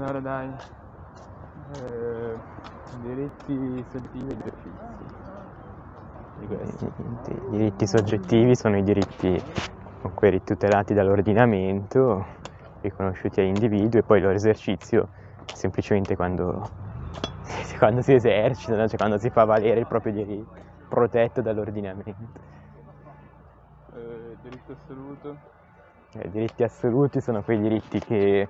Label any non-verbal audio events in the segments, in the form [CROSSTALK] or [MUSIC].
Allora dai, eh, diritti soggettivi e defissi. I diritti soggettivi sono i diritti quelli tutelati dall'ordinamento, riconosciuti agli individui e poi il loro esercizio semplicemente quando, [LAUGHS] quando si esercitano, cioè quando si fa valere il proprio diritto protetto dall'ordinamento. Eh, diritto assoluto? Eh, diritti assoluti sono quei diritti che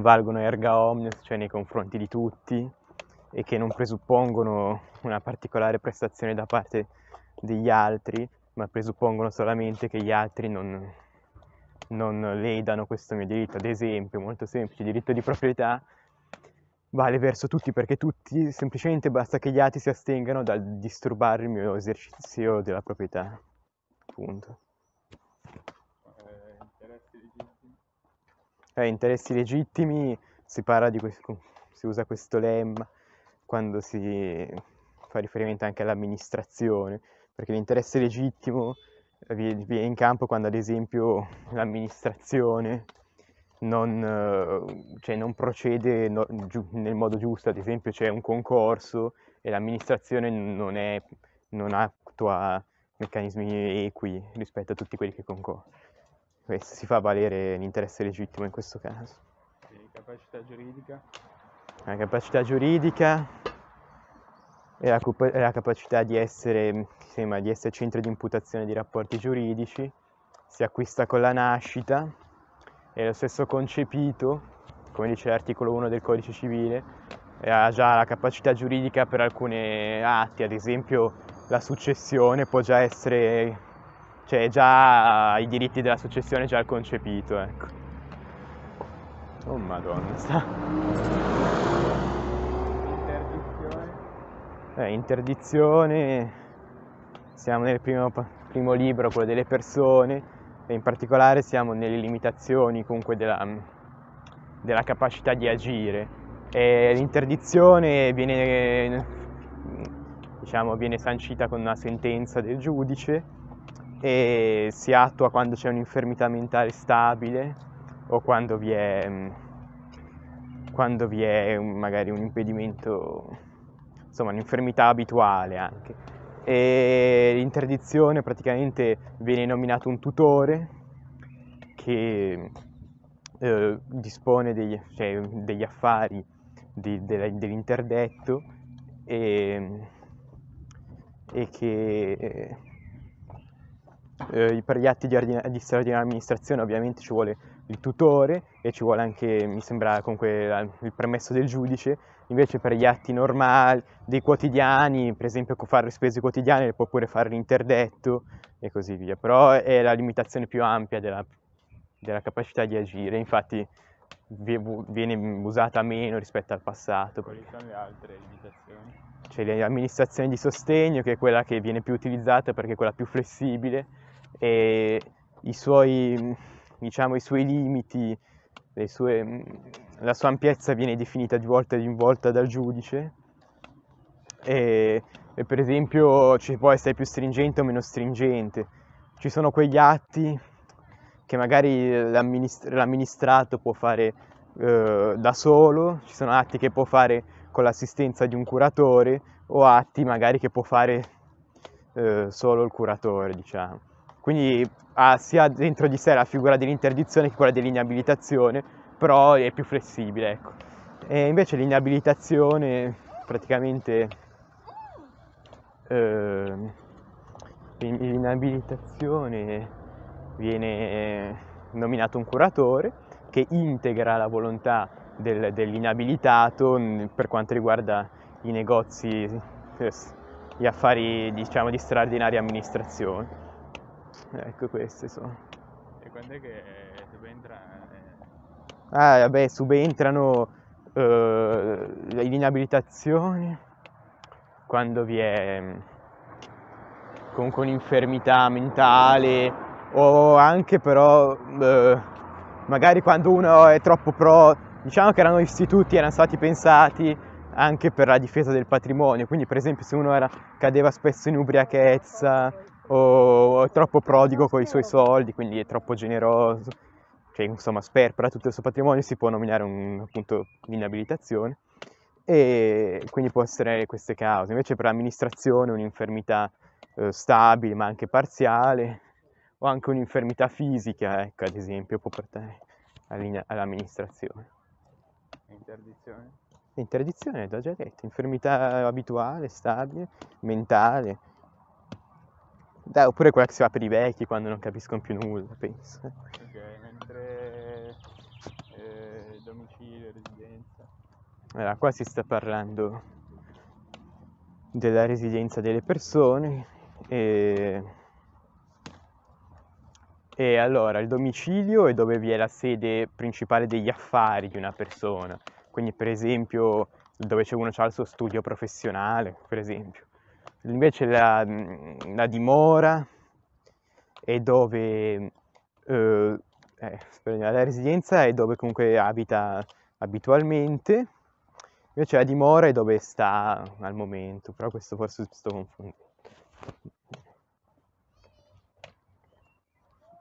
valgono erga omnes, cioè nei confronti di tutti e che non presuppongono una particolare prestazione da parte degli altri, ma presuppongono solamente che gli altri non, non ledano questo mio diritto. Ad esempio, molto semplice, diritto di proprietà vale verso tutti perché tutti, semplicemente basta che gli altri si astengano dal disturbare il mio esercizio della proprietà. Punto. eh, interessi legittimi si parla di questo, si usa questo lemma quando si fa riferimento anche all'amministrazione, perché l'interesse legittimo viene in campo quando ad esempio l'amministrazione non, cioè, non procede no, giu, nel modo giusto, ad esempio c'è un concorso e l'amministrazione non, è, non attua meccanismi equi rispetto a tutti quelli che concorrono si fa valere l'interesse legittimo in questo caso. E capacità giuridica? La capacità giuridica e la, è la capacità di essere, sembra, di essere centro di imputazione di rapporti giuridici, si acquista con la nascita, è lo stesso concepito, come dice l'articolo 1 del codice civile, ha già la capacità giuridica per alcuni atti, ad esempio la successione può già essere cioè già eh, i diritti della successione già concepito, ecco. Oh madonna, sta... Interdizione? Eh, interdizione, siamo nel primo, primo libro, quello delle persone, e in particolare siamo nelle limitazioni comunque della, mm, della capacità di agire. E l'interdizione viene, mm, diciamo, viene sancita con una sentenza del giudice e si attua quando c'è un'infermità mentale stabile o quando vi è, mm, quando vi è magari un impedimento, insomma un'infermità abituale anche. E l'interdizione praticamente viene nominato un tutore che eh, dispone degli, cioè, degli affari di, de, dell'interdetto e, e che eh, per gli atti di, ordina- di, straordinaria amministrazione ovviamente ci vuole il tutore e ci vuole anche, mi sembra, comunque la, il permesso del giudice, invece per gli atti normali, dei quotidiani, per esempio fare le spese quotidiane può pure fare l'interdetto e così via, però è la limitazione più ampia della, della capacità di agire, infatti viene usata meno rispetto al passato. Quali sono le altre limitazioni? C'è l'amministrazione di sostegno che è quella che viene più utilizzata perché è quella più flessibile e i suoi, diciamo, i suoi limiti, sue, la sua ampiezza viene definita di volta in volta dal giudice e, e per esempio ci può essere più stringente o meno stringente. Ci sono quegli atti che magari l'amministr- l'amministrato può fare eh, da solo, ci sono atti che può fare con l'assistenza di un curatore o atti magari che può fare eh, solo il curatore, diciamo quindi ha sia dentro di sé la figura dell'interdizione che quella dell'inabilitazione, però è più flessibile. Ecco. E invece l'inabilitazione praticamente... Eh, l'inabilitazione viene nominato un curatore che integra la volontà del, dell'inabilitato per quanto riguarda i negozi, eh, gli affari diciamo, di straordinaria amministrazione. Ecco queste sono. E quando è che eh, subentrano? Eh? Ah, vabbè, subentrano eh, le inabilitazioni quando vi è mm, comunque un'infermità mentale o anche però eh, magari quando uno è troppo pro, diciamo che erano istituti, erano stati pensati anche per la difesa del patrimonio, quindi per esempio se uno era, cadeva spesso in ubriachezza o è troppo prodigo con i suoi soldi, quindi è troppo generoso, cioè insomma sperpera tutto il suo patrimonio, si può nominare un, appunto inabilitazione e quindi può essere queste cause. Invece per amministrazione un'infermità eh, stabile ma anche parziale o anche un'infermità fisica, ecco ad esempio, può portare all'amministrazione. Interdizione? Interdizione, l'ho già detto, infermità abituale, stabile, mentale dai, oppure quella che si fa per i vecchi quando non capiscono più nulla, penso. Ok, mentre eh, domicilio, residenza. Allora, qua si sta parlando della residenza delle persone e... e allora il domicilio è dove vi è la sede principale degli affari di una persona, quindi per esempio dove c'è uno ha il suo studio professionale, per esempio invece la, la dimora è dove eh, eh la residenza è dove comunque abita abitualmente invece la dimora è dove sta al momento però questo forse sto confondendo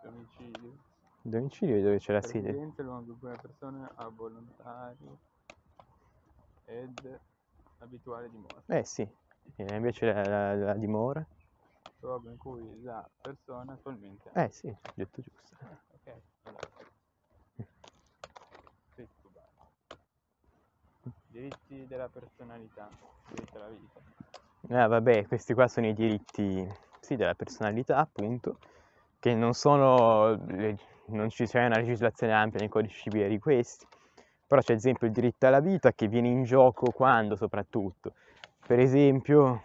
domicilio domicilio è dove c'è la sede residenza è il dove una persona ha volontario ed abituale dimora eh sì e eh, invece la, la, la dimora? Luogo in cui la persona attualmente... Eh sì, detto giusto. Eh, ok, allora. Diritti della personalità, diritti alla vita. Ah, vabbè, questi qua sono i diritti sì, della personalità, appunto, che non sono, non ci c'è una legislazione ampia nel codice civile di questi, però c'è ad esempio il diritto alla vita che viene in gioco quando soprattutto per esempio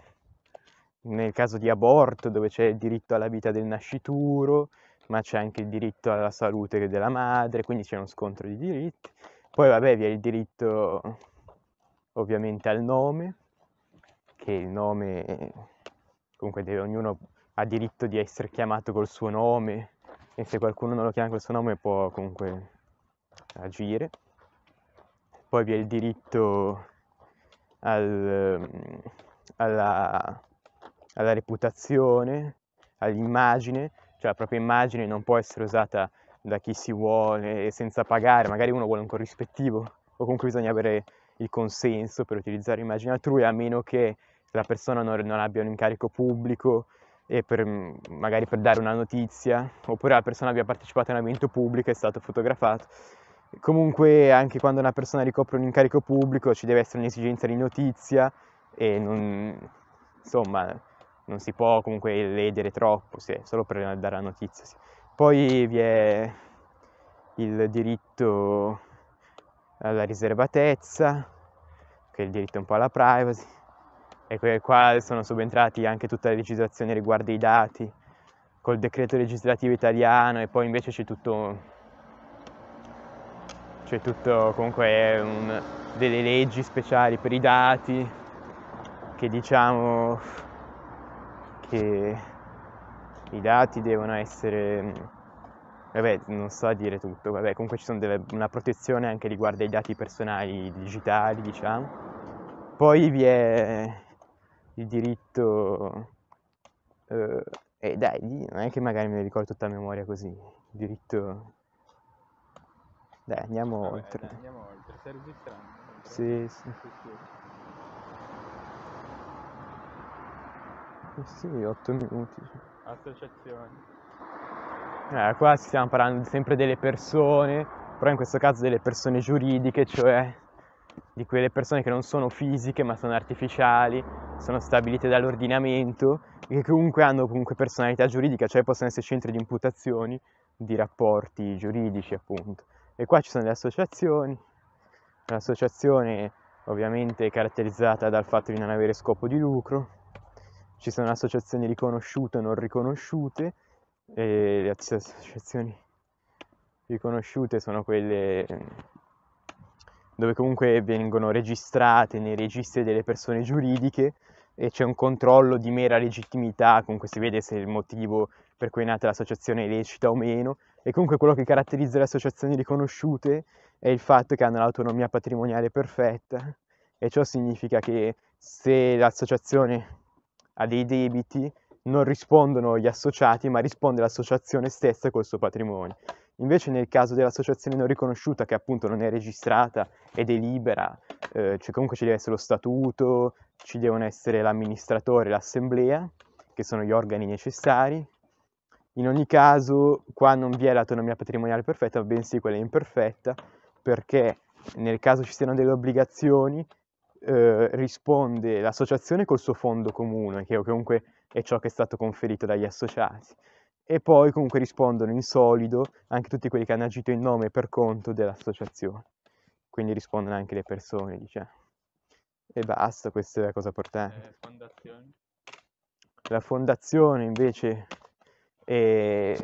nel caso di aborto dove c'è il diritto alla vita del nascituro, ma c'è anche il diritto alla salute della madre, quindi c'è uno scontro di diritti. Poi vabbè vi è il diritto ovviamente al nome, che il nome comunque deve, ognuno ha diritto di essere chiamato col suo nome e se qualcuno non lo chiama col suo nome può comunque agire. Poi vi è il diritto al, ehm, alla, alla reputazione, all'immagine, cioè la propria immagine non può essere usata da chi si vuole senza pagare, magari uno vuole un corrispettivo o comunque bisogna avere il consenso per utilizzare l'immagine altrui a meno che la persona non, non abbia un incarico pubblico e per, mm, magari per dare una notizia oppure la persona abbia partecipato a un evento pubblico e è stato fotografato Comunque anche quando una persona ricopre un incarico pubblico ci deve essere un'esigenza di notizia e non, insomma, non si può comunque ledere troppo, sì, solo per dare la notizia. Sì. Poi vi è il diritto alla riservatezza, che è il diritto un po' alla privacy, e qua sono subentrati anche tutta la legislazione riguardo i dati, col decreto legislativo italiano e poi invece c'è tutto c'è cioè, tutto comunque un, delle leggi speciali per i dati che diciamo che i dati devono essere vabbè non so a dire tutto vabbè comunque ci sono delle, una protezione anche riguardo ai dati personali digitali diciamo poi vi è il diritto eh, e eh, dai non è che magari me ne ricordo tutta a memoria così il diritto dai, andiamo Vabbè, oltre. Dai, andiamo oltre, stai registrando. Sì, sì. Sì, 8 eh minuti. Associazioni. Eh, qua stiamo parlando sempre delle persone, però in questo caso delle persone giuridiche, cioè di quelle persone che non sono fisiche ma sono artificiali, sono stabilite dall'ordinamento e che comunque hanno comunque personalità giuridica, cioè possono essere centri di imputazioni di rapporti giuridici appunto. E qua ci sono le associazioni, un'associazione ovviamente caratterizzata dal fatto di non avere scopo di lucro, ci sono associazioni riconosciute o non riconosciute, e le associazioni riconosciute sono quelle mm, dove comunque vengono registrate nei registri delle persone giuridiche e c'è un controllo di mera legittimità, comunque si vede se il motivo per cui è nata l'associazione è lecita o meno, e comunque quello che caratterizza le associazioni riconosciute è il fatto che hanno l'autonomia patrimoniale perfetta e ciò significa che se l'associazione ha dei debiti non rispondono gli associati ma risponde l'associazione stessa col suo patrimonio. Invece nel caso dell'associazione non riconosciuta che appunto non è registrata ed è libera, eh, cioè comunque ci deve essere lo statuto, ci devono essere l'amministratore, l'assemblea, che sono gli organi necessari, in ogni caso, qua non vi è l'autonomia patrimoniale perfetta, bensì quella imperfetta, perché nel caso ci siano delle obbligazioni, eh, risponde l'associazione col suo fondo comune, che comunque è ciò che è stato conferito dagli associati. E poi comunque rispondono in solido anche tutti quelli che hanno agito in nome e per conto dell'associazione. Quindi rispondono anche le persone, diciamo. E basta, questa è la cosa importante. Eh, fondazione. La fondazione invece e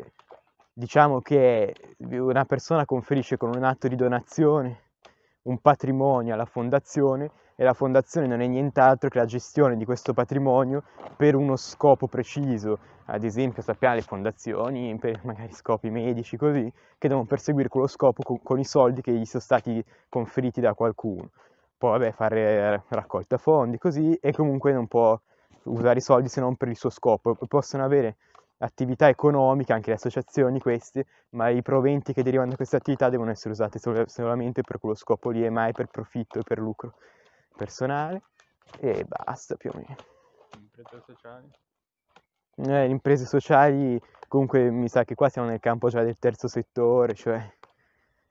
diciamo che una persona conferisce con un atto di donazione un patrimonio alla fondazione e la fondazione non è nient'altro che la gestione di questo patrimonio per uno scopo preciso, ad esempio sappiamo le fondazioni per magari scopi medici così, che devono perseguire quello scopo con, con i soldi che gli sono stati conferiti da qualcuno. Poi vabbè fare raccolta fondi così e comunque non può usare i soldi se non per il suo scopo, possono avere attività economica, anche le associazioni queste, ma i proventi che derivano da queste attività devono essere usati sol- solamente per quello scopo lì e mai per profitto e per lucro personale e basta più o meno. Imprese sociali? Eh, imprese sociali, comunque mi sa che qua siamo nel campo già del terzo settore, cioè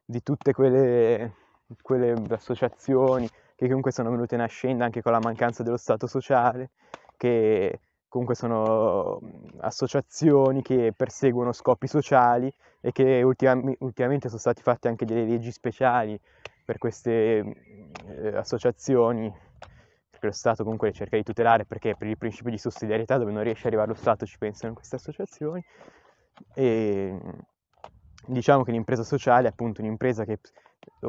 di tutte quelle, quelle associazioni che comunque sono venute nascendo anche con la mancanza dello Stato sociale, che comunque sono associazioni che perseguono scopi sociali e che ultim- ultimamente sono state fatte anche delle leggi speciali per queste eh, associazioni perché lo Stato comunque cerca di tutelare perché per il principio di sussidiarietà dove non riesce ad arrivare lo Stato ci pensano queste associazioni e diciamo che l'impresa sociale è appunto un'impresa che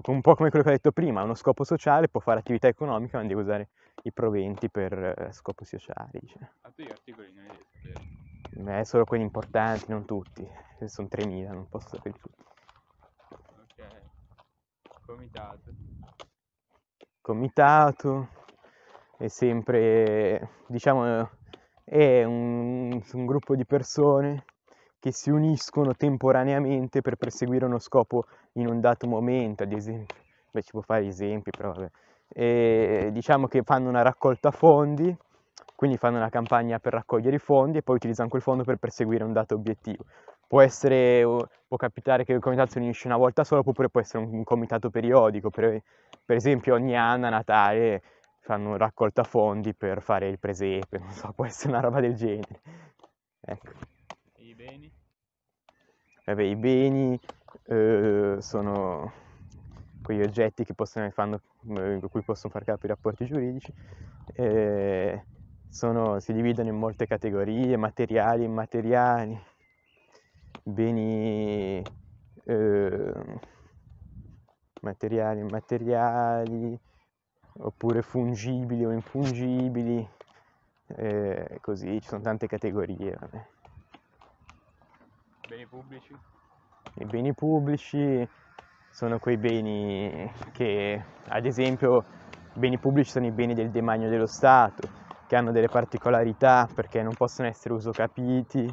un po' come quello che ho detto prima ha uno scopo sociale può fare attività economica ma deve usare i proventi per eh, scopi sociali. Cioè. Ma ah, tu gli articoli non li devi solo quelli importanti, non tutti. Eh, Sono 3.000, non posso sapere tutti. Ok, comitato. Comitato, è sempre, diciamo, è un, un gruppo di persone che si uniscono temporaneamente per perseguire uno scopo in un dato momento, ad esempio. Beh, ci può fare esempi, però vabbè e diciamo che fanno una raccolta fondi, quindi fanno una campagna per raccogliere i fondi e poi utilizzano quel fondo per perseguire un dato obiettivo. Può, essere, può capitare che il comitato si riunisce una volta sola, oppure può essere un comitato periodico, per, per esempio ogni anno a Natale fanno una raccolta fondi per fare il presepe, non so, [LAUGHS] può essere una roba del genere. Ecco. E i beni? Vabbè, i beni eh, sono quegli oggetti che possono, fanno, eh, in cui possono far capo i rapporti giuridici, eh, sono, si dividono in molte categorie, materiali, immateriali, beni eh, materiali, immateriali, oppure fungibili o infungibili, eh, così ci sono tante categorie. Beni pubblici? I beni pubblici sono quei beni che, ad esempio, i beni pubblici sono i beni del demanio dello Stato, che hanno delle particolarità perché non possono essere usocapiti,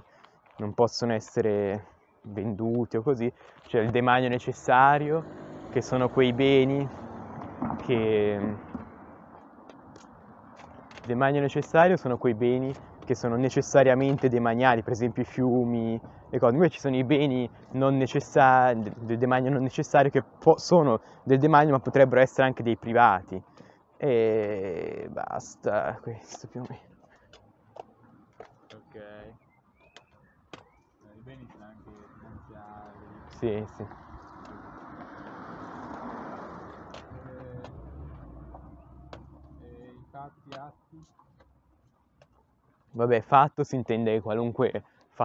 non possono essere venduti o così, cioè il demanio necessario, che sono quei beni che... Il demanio necessario sono quei beni che sono necessariamente demaniali, per esempio i fiumi, le cose. ci sono i beni non necessari, del demanio non necessario, che po- sono del demanio ma potrebbero essere anche dei privati. E basta, questo più o meno. Ok. Eh, I beni sono anche finanziari. Sì, sì. Eh, fatti, atti. Vabbè, fatto si intende qualunque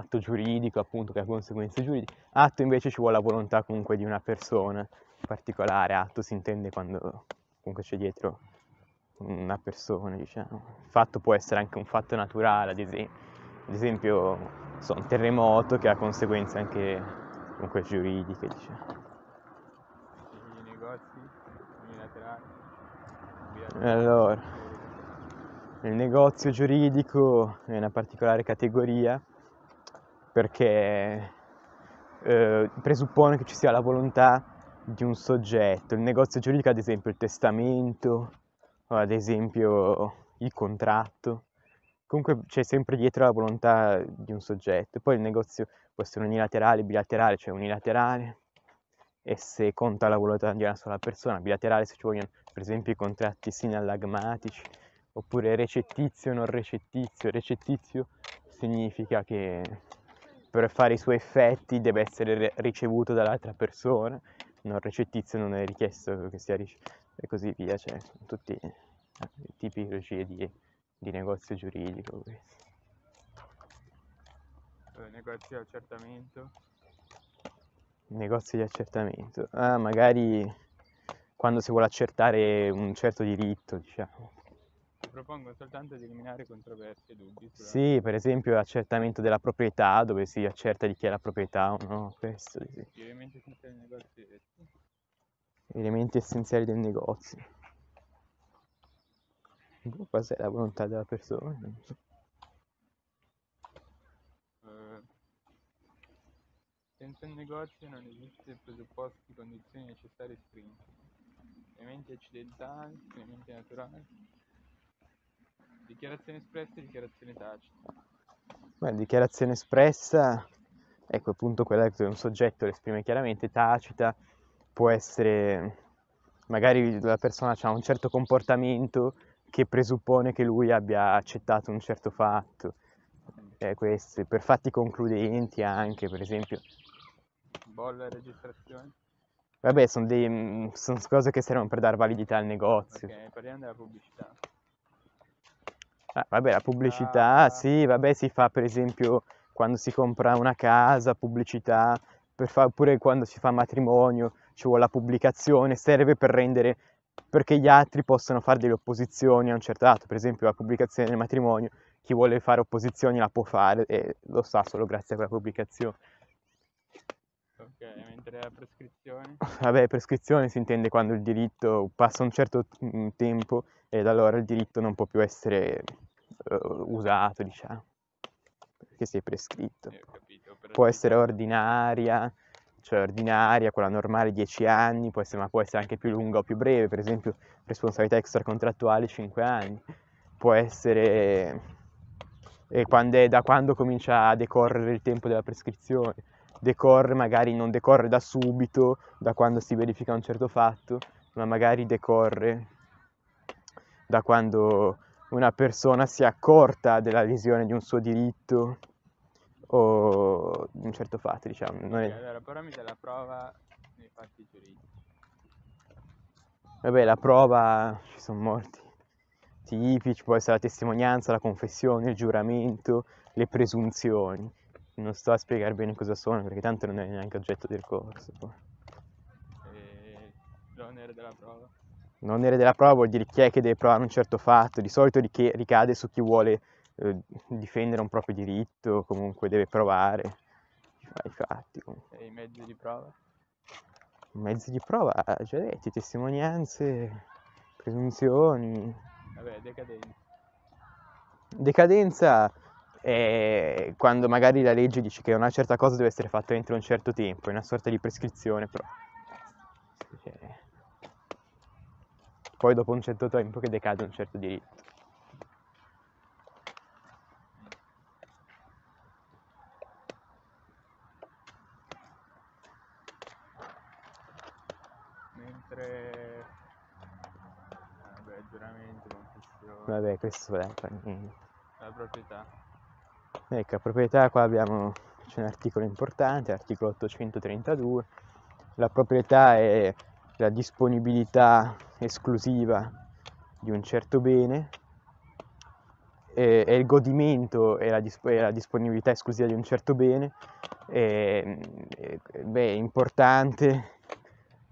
fatto giuridico, appunto, che ha conseguenze giuridiche. Atto invece ci vuole la volontà comunque di una persona particolare, atto si intende quando comunque c'è dietro una persona, diciamo. Il fatto può essere anche un fatto naturale, ad esempio, ad esempio so, un terremoto che ha conseguenze anche comunque giuridiche, diciamo. I negozi unilaterali. Allora, il negozio giuridico è una particolare categoria perché eh, presuppone che ci sia la volontà di un soggetto. Il negozio giuridico, ad esempio, il testamento, o ad esempio il contratto. Comunque c'è sempre dietro la volontà di un soggetto. Poi il negozio può essere unilaterale, bilaterale, cioè unilaterale. E se conta la volontà di una sola persona, bilaterale se ci vogliono per esempio i contratti sinallagmatici, oppure recettizio, non recettizio. Recettizio significa che per fare i suoi effetti deve essere ricevuto dall'altra persona, non recettizio non è richiesto che sia ricevuto e così via, cioè sono tutti eh, tipologie di, di negozio giuridico eh, Negozio di accertamento? Negozio di accertamento, ah magari quando si vuole accertare un certo diritto diciamo propongo soltanto di eliminare controversie e dubbi. Sulla... Sì, per esempio l'accertamento della proprietà, dove si accerta di chi è la proprietà o no, questo sì. Gli elementi essenziali del negozio. Gli Elementi essenziali del negozio. Boh, è la volontà della persona? Non so. Eh, senza il negozio non esiste presupposti, condizioni necessarie e stringenti. Elementi accidentali, elementi naturali. Dichiarazione espressa e dichiarazione tacita. Beh, dichiarazione espressa, ecco appunto quella che un soggetto esprime chiaramente, tacita, può essere magari la persona ha un certo comportamento che presuppone che lui abbia accettato un certo fatto, eh, questi, per fatti concludenti anche, per esempio. Bolla registrazione? Vabbè, sono, dei, mm, cose che servono per dare validità al negozio. Ok, parliamo della pubblicità. Ah, vabbè, la pubblicità, sì, vabbè, si fa per esempio quando si compra una casa, pubblicità, per fa- oppure quando si fa matrimonio, ci vuole la pubblicazione, serve per rendere perché gli altri possono fare delle opposizioni a un certo dato, per esempio la pubblicazione del matrimonio, chi vuole fare opposizioni la può fare e lo sa solo grazie a quella pubblicazione. Ok, mentre la prescrizione? Vabbè, prescrizione si intende quando il diritto passa un certo mm, tempo ed allora il diritto non può più essere eh, usato, diciamo, che si è prescritto. Eh, capito, può essere ordinaria, cioè ordinaria, quella normale 10 anni, può essere, ma può essere anche più lunga o più breve, per esempio responsabilità extracontrattuale 5 anni, può essere eh, quando è, da quando comincia a decorrere il tempo della prescrizione, decorre magari non decorre da subito, da quando si verifica un certo fatto, ma magari decorre da quando una persona si è accorta della lesione di un suo diritto o di un certo fatto, diciamo. Non è... Allora, dà la prova nei fatti giuridici. Vabbè, la prova ci sono molti tipi, ci può essere la testimonianza, la confessione, il giuramento, le presunzioni. Non sto a spiegare bene cosa sono perché tanto non è neanche oggetto del corso. E eh, l'onere della prova? non ere della prova vuol dire chi è che deve provare un certo fatto, di solito ricade su chi vuole eh, difendere un proprio diritto, comunque deve provare, fa i fatti. Comunque. E i mezzi di prova? I mezzi di prova, già detti, testimonianze, presunzioni. Vabbè, decadenza. Decadenza è quando magari la legge dice che una certa cosa deve essere fatta entro un certo tempo, è una sorta di prescrizione però. Cioè, poi dopo un certo tempo che decade un certo diritto. Mentre... Vabbè, giuramento, confessione... Vabbè, questo è... La proprietà. Ecco, la proprietà qua abbiamo... c'è un articolo importante, articolo 832. La proprietà è la disponibilità esclusiva di un certo bene e, e il godimento e la, disp- e la, disponibilità esclusiva di un certo bene e, beh, è importante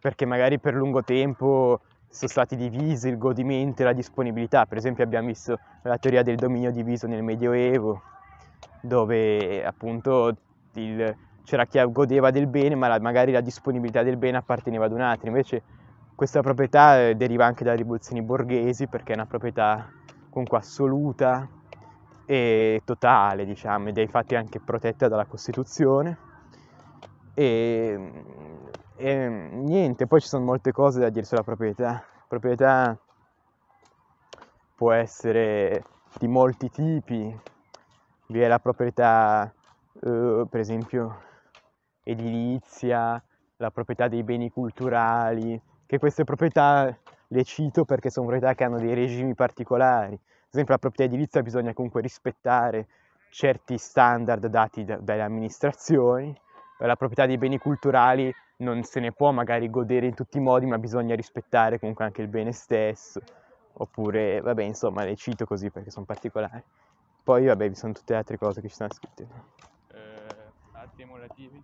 perché magari per lungo tempo sono stati divisi il godimento e la disponibilità. Per esempio abbiamo visto la teoria del dominio diviso nel Medioevo, dove appunto il, c'era chi godeva del bene, ma la, magari la disponibilità del bene apparteneva ad un altro. Invece questa proprietà eh, deriva anche dalle rivoluzioni borghesi perché è una proprietà comunque assoluta e totale, diciamo, ed è infatti anche protetta dalla Costituzione. E, e niente, poi ci sono molte cose da dire sulla proprietà. Proprietà può essere di molti tipi, vi è la proprietà, eh, per esempio, edilizia, la proprietà dei beni culturali, che queste proprietà le cito perché sono proprietà che hanno dei regimi particolari. Ad esempio la proprietà edilizia bisogna comunque rispettare certi standard dati da, dalle amministrazioni, la proprietà dei beni culturali non se ne può magari godere in tutti i modi, ma bisogna rispettare comunque anche il bene stesso. Oppure, vabbè, insomma, le cito così perché sono particolari. Poi, vabbè, vi sono tutte le altre cose che ci stanno scritte. Eh, atti emulativi?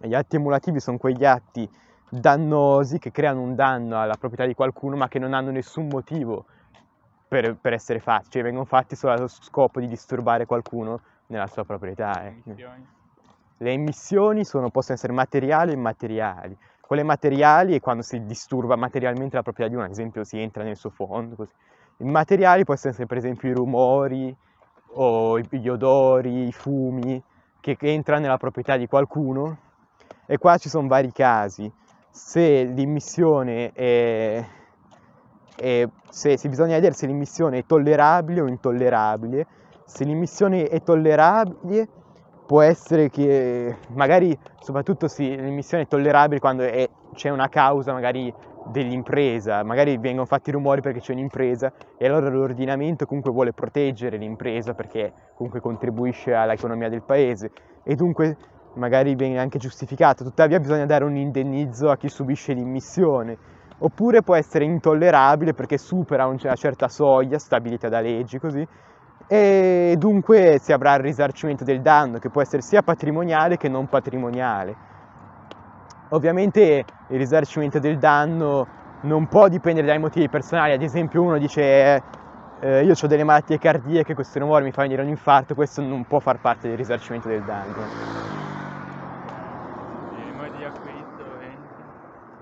Gli atti emulativi sono quegli atti dannosi che creano un danno alla proprietà di qualcuno ma che non hanno nessun motivo per, per essere fatti, cioè vengono fatti solo allo scopo di disturbare qualcuno nella sua proprietà. Eh. Le emissioni sono, possono essere materiali e immateriali. Quelle materiali è quando si disturba materialmente la proprietà di uno, ad esempio si entra nel suo fondo. Così. Immateriali possono essere per esempio i rumori o gli odori, i fumi che, entra nella proprietà di qualcuno e qua ci sono vari casi. Se l'immissione è, è se, se bisogna vedere se l'immissione è tollerabile o intollerabile. Se l'immissione è tollerabile, può essere che magari soprattutto se l'immissione è tollerabile quando è, c'è una causa magari dell'impresa, magari vengono fatti rumori perché c'è un'impresa e allora l'ordinamento comunque vuole proteggere l'impresa perché comunque contribuisce all'economia del paese e dunque magari viene anche giustificato, tuttavia bisogna dare un indennizzo a chi subisce l'immissione, oppure può essere intollerabile perché supera una certa soglia stabilita da leggi così, e dunque si avrà il risarcimento del danno che può essere sia patrimoniale che non patrimoniale. Ovviamente il risarcimento del danno non può dipendere dai motivi personali, ad esempio uno dice eh, io ho delle malattie cardiache, questo rumore mi fa venire un infarto, questo non può far parte del risarcimento del danno.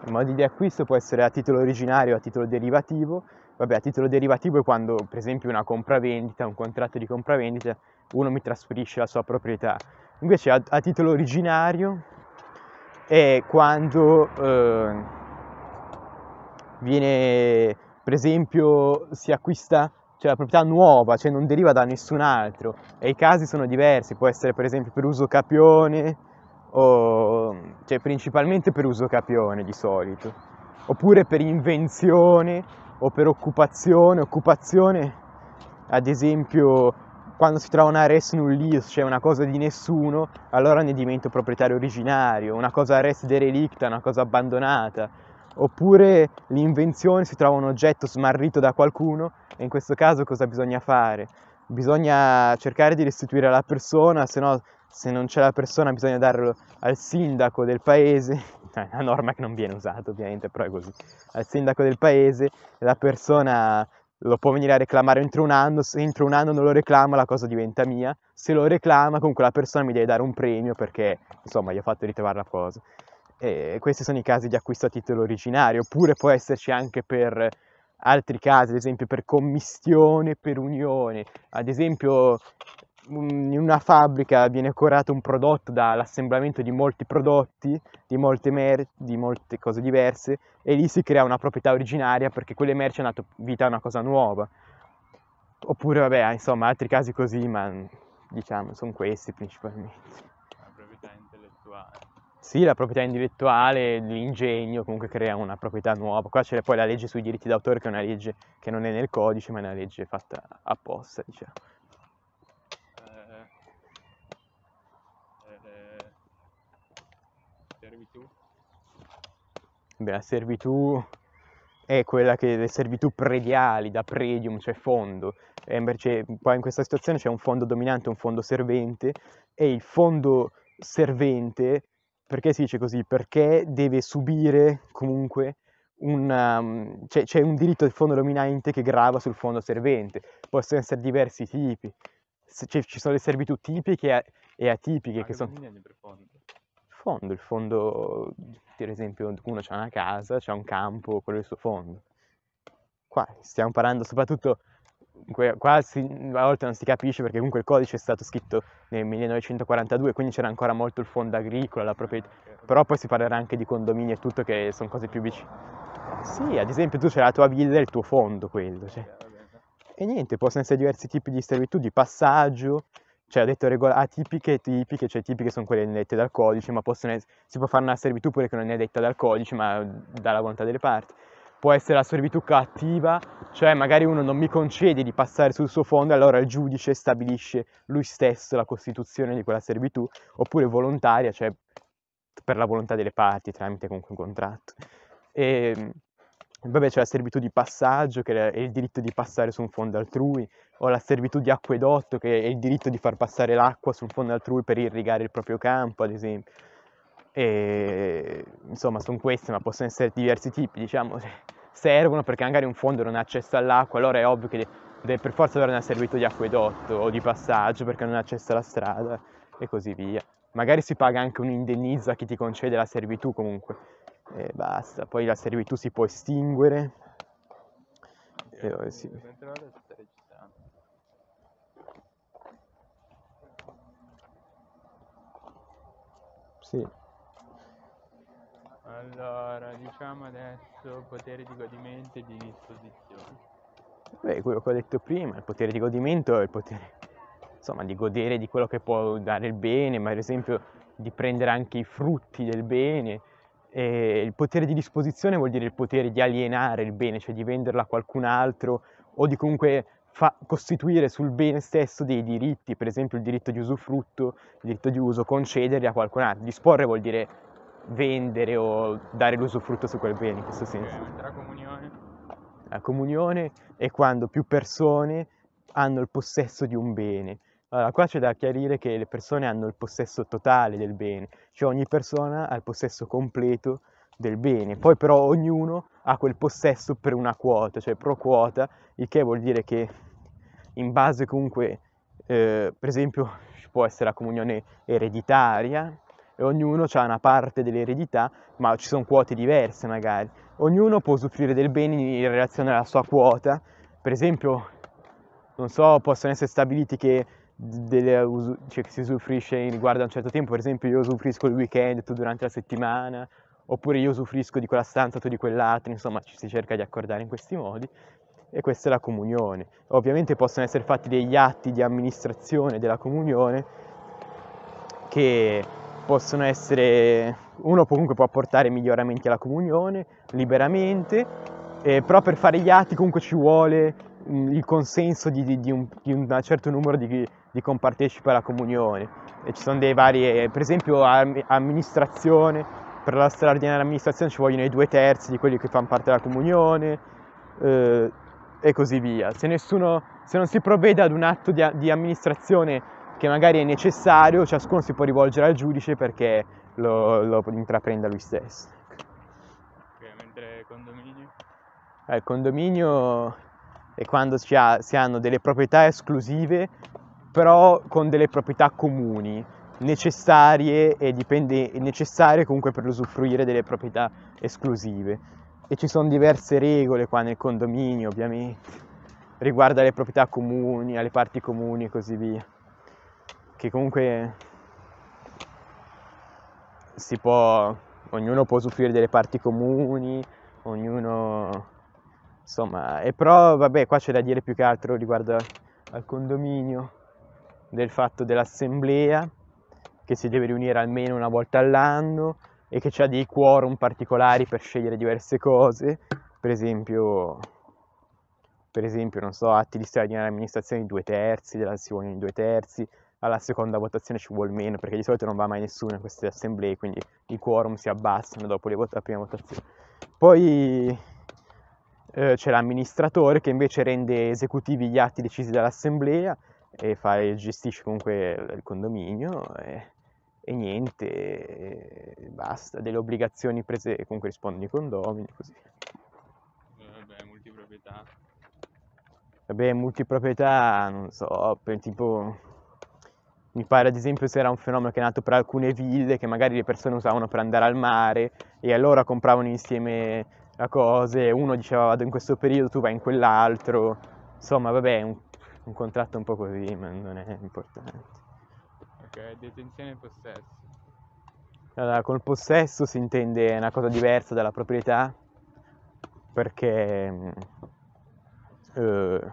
Il modo di acquisto può essere a titolo originario o a titolo derivativo. Vabbè, a titolo derivativo è quando, per esempio, una compravendita, un contratto di compravendita, uno mi trasferisce la sua proprietà. Invece a, a titolo originario è quando eh, viene, per esempio, si acquista cioè la proprietà nuova, cioè non deriva da nessun altro e i casi sono diversi, può essere per esempio per uso capione, o cioè, principalmente per uso capione di solito, oppure per invenzione o per occupazione, occupazione ad esempio quando si trova una res nullius, cioè una cosa di nessuno, allora ne divento proprietario originario, una cosa res derelicta, una cosa abbandonata, oppure l'invenzione si trova un oggetto smarrito da qualcuno e in questo caso cosa bisogna fare? Bisogna cercare di restituire alla persona, se no se non c'è la persona bisogna darlo al sindaco del paese, [LAUGHS] è una norma che non viene usata ovviamente, però è così, al sindaco del paese, la persona lo può venire a reclamare entro un anno, se entro un anno non lo reclama la cosa diventa mia, se lo reclama comunque la persona mi deve dare un premio perché insomma gli ho fatto ritrovare la cosa. E questi sono i casi di acquisto a titolo originario, oppure può esserci anche per altri casi, ad esempio per commistione, per unione, ad esempio in una fabbrica viene curato un prodotto dall'assemblamento di molti prodotti, di molte, mer- di molte cose diverse e lì si crea una proprietà originaria perché quelle merci hanno dato vita a una cosa nuova. Oppure, vabbè, ah, insomma, altri casi così, ma diciamo, sono questi principalmente. La proprietà intellettuale. Sì, la proprietà intellettuale, l'ingegno comunque crea una proprietà nuova. Qua c'è poi la legge sui diritti d'autore che è una legge che non è nel codice, ma è una legge fatta apposta, diciamo. la servitù è quella che le servitù prediali, da predium, cioè fondo. Eh, invece, cioè, poi in questa situazione c'è un fondo dominante e un fondo servente, e il fondo servente, perché si dice così? Perché deve subire comunque un... Um, c'è, cioè, c'è un diritto del fondo dominante che grava sul fondo servente. Possono essere diversi tipi. C- cioè, ci sono le servitù tipiche e atipiche Ma che sono... Per fondo fondo, il fondo, per esempio, uno ha una casa, c'è un campo, quello è il suo fondo. Qua stiamo parlando soprattutto, qua si, a volte non si capisce perché comunque il codice è stato scritto nel 1942, quindi c'era ancora molto il fondo agricolo, la proprietà, però poi si parlerà anche di condomini e tutto che sono cose più vicine. Sì, ad esempio tu c'è la tua villa e il tuo fondo quello, cioè. E niente, possono essere diversi tipi di servitù, di passaggio, cioè ho detto regol- atipiche tipiche, cioè tipiche sono quelle dette dal codice, ma es- si può fare una servitù pure che non è detta dal codice, ma dalla volontà delle parti. Può essere la servitù cattiva, cioè magari uno non mi concede di passare sul suo fondo, allora il giudice stabilisce lui stesso la costituzione di quella servitù, oppure volontaria, cioè per la volontà delle parti, tramite comunque un contratto. E ehm, Vabbè, c'è la servitù di passaggio, che è il diritto di passare su un fondo altrui, o la servitù di acquedotto, che è il diritto di far passare l'acqua su un fondo altrui per irrigare il proprio campo, ad esempio. E, insomma, sono queste, ma possono essere diversi tipi, diciamo. [LAUGHS] Servono perché magari un fondo non ha accesso all'acqua, allora è ovvio che deve per forza avere una servitù di acquedotto o di passaggio perché non ha accesso alla strada e così via. Magari si paga anche un indennizzo a chi ti concede la servitù comunque e basta. Poi la servitù si può estinguere. E dove si... Sì. Allora, diciamo adesso potere di godimento e di disposizione. Beh, quello che ho detto prima, il potere di godimento è il potere, insomma, di godere di quello che può dare il bene, ma ad esempio di prendere anche i frutti del bene, e eh, il potere di disposizione vuol dire il potere di alienare il bene, cioè di venderlo a qualcun altro o di comunque fa- costituire sul bene stesso dei diritti, per esempio il diritto di usufrutto, il diritto di uso, concederli a qualcun altro. Disporre vuol dire vendere o dare l'usufrutto su quel bene in questo senso. la comunione. La comunione è quando più persone hanno il possesso di un bene allora, qua c'è da chiarire che le persone hanno il possesso totale del bene, cioè ogni persona ha il possesso completo del bene, poi però ognuno ha quel possesso per una quota, cioè pro quota, il che vuol dire che in base comunque, eh, per esempio, ci può essere la comunione ereditaria e ognuno ha una parte dell'eredità, ma ci sono quote diverse magari. Ognuno può usufruire del bene in relazione alla sua quota, per esempio, non so, possono essere stabiliti che delle, cioè, che si usufruisce riguardo a un certo tempo, per esempio io usufruisco il weekend, tu durante la settimana, oppure io usufruisco di quella stanza, tu di quell'altra, insomma ci si cerca di accordare in questi modi e questa è la comunione. Ovviamente possono essere fatti degli atti di amministrazione della comunione che possono essere, uno comunque può apportare miglioramenti alla comunione liberamente, eh, però per fare gli atti comunque ci vuole mm, il consenso di, di, di, un, di un certo numero di di compartecipe alla comunione e ci sono dei vari, eh, per esempio amministrazione, per la straordinaria amministrazione ci vogliono i due terzi di quelli che fanno parte della comunione eh, e così via. Se, nessuno, se, non si provvede ad un atto di, di, amministrazione che magari è necessario, ciascuno si può rivolgere al giudice perché lo, lo intraprenda lui stesso. Okay, mentre condominio? Eh, il condominio è quando ha, si hanno delle proprietà esclusive però con delle proprietà comuni, necessarie, e dipende, necessarie comunque per usufruire delle proprietà esclusive. E ci sono diverse regole qua nel condominio, ovviamente, riguardo alle proprietà comuni, alle parti comuni e così via, che comunque si può, ognuno può usufruire delle parti comuni, ognuno, insomma, e però vabbè qua c'è da dire più che altro riguardo al condominio del fatto dell'assemblea che si deve riunire almeno una volta all'anno e che ha dei quorum particolari per scegliere diverse cose, per esempio, per esempio non so, atti di straordinaria amministrazione di due terzi, della si vogliono due terzi, alla seconda votazione ci vuole meno, perché di solito non va mai nessuno in queste assemblee, quindi i quorum si abbassano dopo vot- la prima votazione. Poi eh, c'è l'amministratore che invece rende esecutivi gli atti decisi dall'assemblea e fai, gestisci comunque il condominio e, e niente, e basta, delle obbligazioni prese comunque rispondono i condomini, così Vabbè, multiproprietà. Vabbè, multiproprietà, non so, per tipo... Mi pare ad esempio se era un fenomeno che è nato per alcune ville che magari le persone usavano per andare al mare e allora compravano insieme la cose, uno diceva vado in questo periodo, tu vai in quell'altro. Insomma, vabbè, un un contratto un po' così, ma non è importante. Ok, detenzione e possesso. Allora, col possesso si intende una cosa diversa dalla proprietà, perché mm, eh,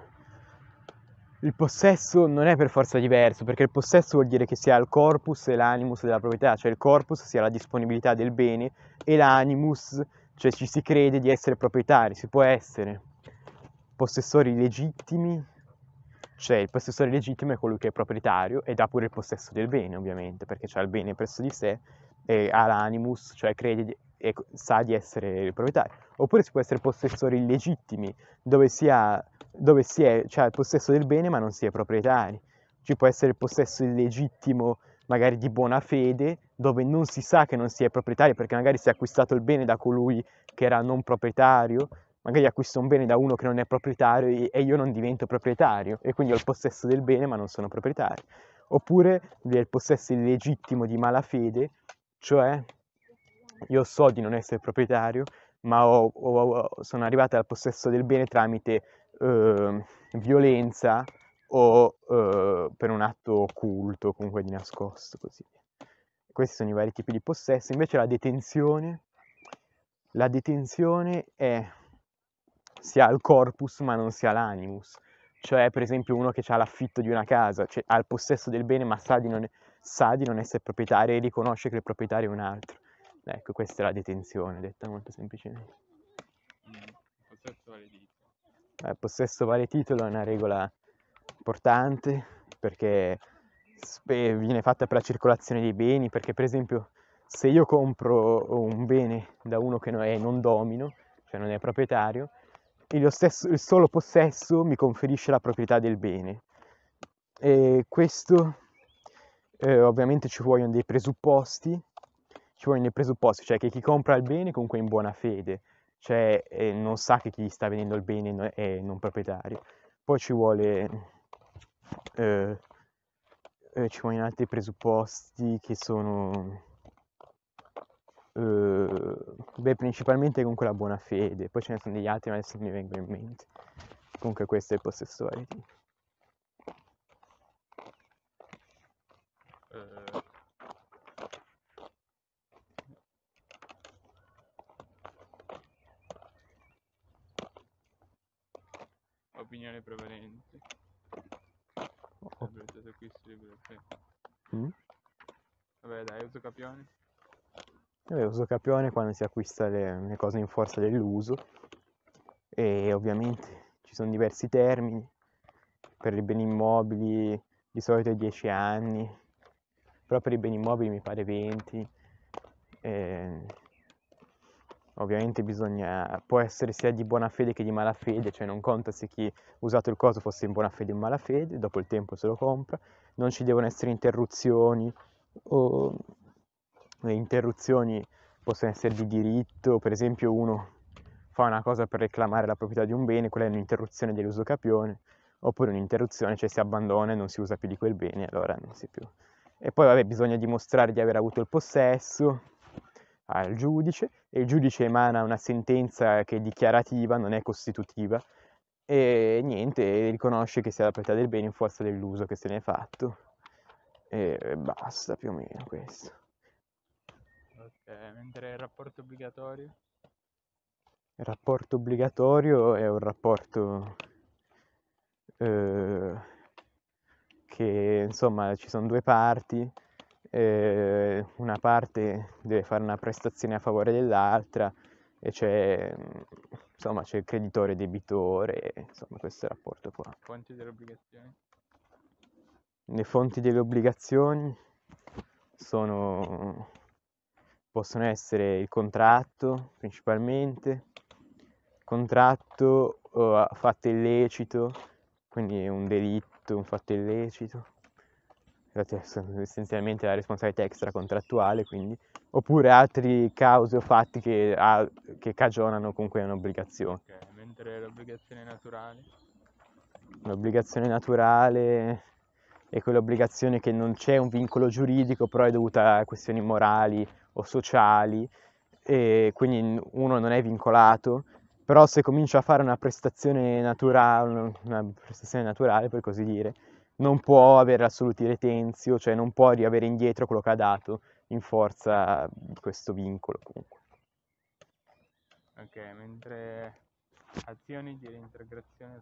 il possesso non è per forza diverso, perché il possesso vuol dire che si ha il corpus e l'animus della proprietà, cioè il corpus sia la disponibilità del bene e l'animus, cioè ci si crede di essere proprietari, si può essere possessori legittimi cioè il possessore legittimo è colui che è proprietario ed ha pure il possesso del bene, ovviamente, perché ha il bene presso di sé e ha l'animus, cioè crede di, e sa di essere il proprietario. Oppure si può essere possessori illegittimi, dove si ha dove si è, cioè, il possesso del bene ma non si è proprietari. Ci può essere il possesso illegittimo, magari di buona fede, dove non si sa che non si è proprietario perché magari si è acquistato il bene da colui che era non proprietario, magari acquisto un bene da uno che non è proprietario e io non divento proprietario e quindi ho il possesso del bene ma non sono proprietario. Oppure vi è il possesso illegittimo di malafede, cioè io so di non essere proprietario ma ho, ho, sono arrivata al possesso del bene tramite eh, violenza o eh, per un atto occulto, comunque di nascosto, così Questi sono i vari tipi di possesso. Invece la detenzione, la detenzione è si ha il corpus ma non si ha l'animus. Cioè, per esempio, uno che ha l'affitto di una casa, cioè, ha il possesso del bene ma sa di, non, sa di non essere proprietario e riconosce che il proprietario è un altro. Ecco, questa è la detenzione, detta molto semplicemente. Mm, possesso vale titolo. Il eh, possesso vale titolo è una regola importante perché viene fatta per la circolazione dei beni, perché per esempio se io compro un bene da uno che non, è, non domino, cioè non è proprietario, e stesso, il solo possesso mi conferisce la proprietà del bene. E questo eh, ovviamente ci vogliono dei presupposti, ci vogliono dei presupposti, cioè che chi compra il bene comunque è in buona fede, cioè eh, non sa che chi gli sta vendendo il bene è non proprietario. Poi ci vuole... Eh, eh ci vogliono altri presupposti che sono eh, beh, principalmente con quella buona fede, poi ce ne sono degli altri, ma adesso mi vengono in mente. Comunque questo è il possessore. Eh. Opinione prevalente. Oh. Mm? Vabbè, dai, uso capione uso capione quando si acquista le, le cose in forza dell'uso e ovviamente ci sono diversi termini per i beni immobili di solito è 10 anni però per i beni immobili mi pare 20 e, ovviamente bisogna, può essere sia di buona fede che di malafede, cioè non conta se chi ha usato il coso fosse in buona fede o in malafede, dopo il tempo se lo compra, non ci devono essere interruzioni o le interruzioni possono essere di diritto, per esempio uno fa una cosa per reclamare la proprietà di un bene, quella è un'interruzione dell'uso capione, oppure un'interruzione, cioè si abbandona e non si usa più di quel bene, allora non si più. E poi vabbè, bisogna dimostrare di aver avuto il possesso al giudice e il giudice emana una sentenza che è dichiarativa, non è costitutiva e niente, riconosce che sia la proprietà del bene in forza dell'uso che se ne è fatto e basta più o meno questo. Ok, mentre il rapporto obbligatorio? Il rapporto obbligatorio è un rapporto eh, che insomma ci sono due parti, eh, una parte deve fare una prestazione a favore dell'altra e c'è insomma c'è il creditore debitore, insomma questo è il rapporto qua. Fonti delle obbligazioni? Le fonti delle obbligazioni sono possono essere il contratto principalmente, contratto uh, fatto illecito, quindi un delitto, un fatto illecito, essenzialmente la responsabilità extracontrattuale, quindi, oppure altri cause o fatti che, ha, che cagionano comunque un'obbligazione. Okay, mentre l'obbligazione naturale? L'obbligazione naturale è quell'obbligazione che non c'è un vincolo giuridico, però è dovuta a questioni morali o sociali e quindi uno non è vincolato, però se comincia a fare una prestazione naturale, una prestazione naturale per così dire, non può avere assoluti retenzio, cioè non può riavere indietro quello che ha dato in forza di questo vincolo comunque. Ok, mentre azioni di reintegrazione a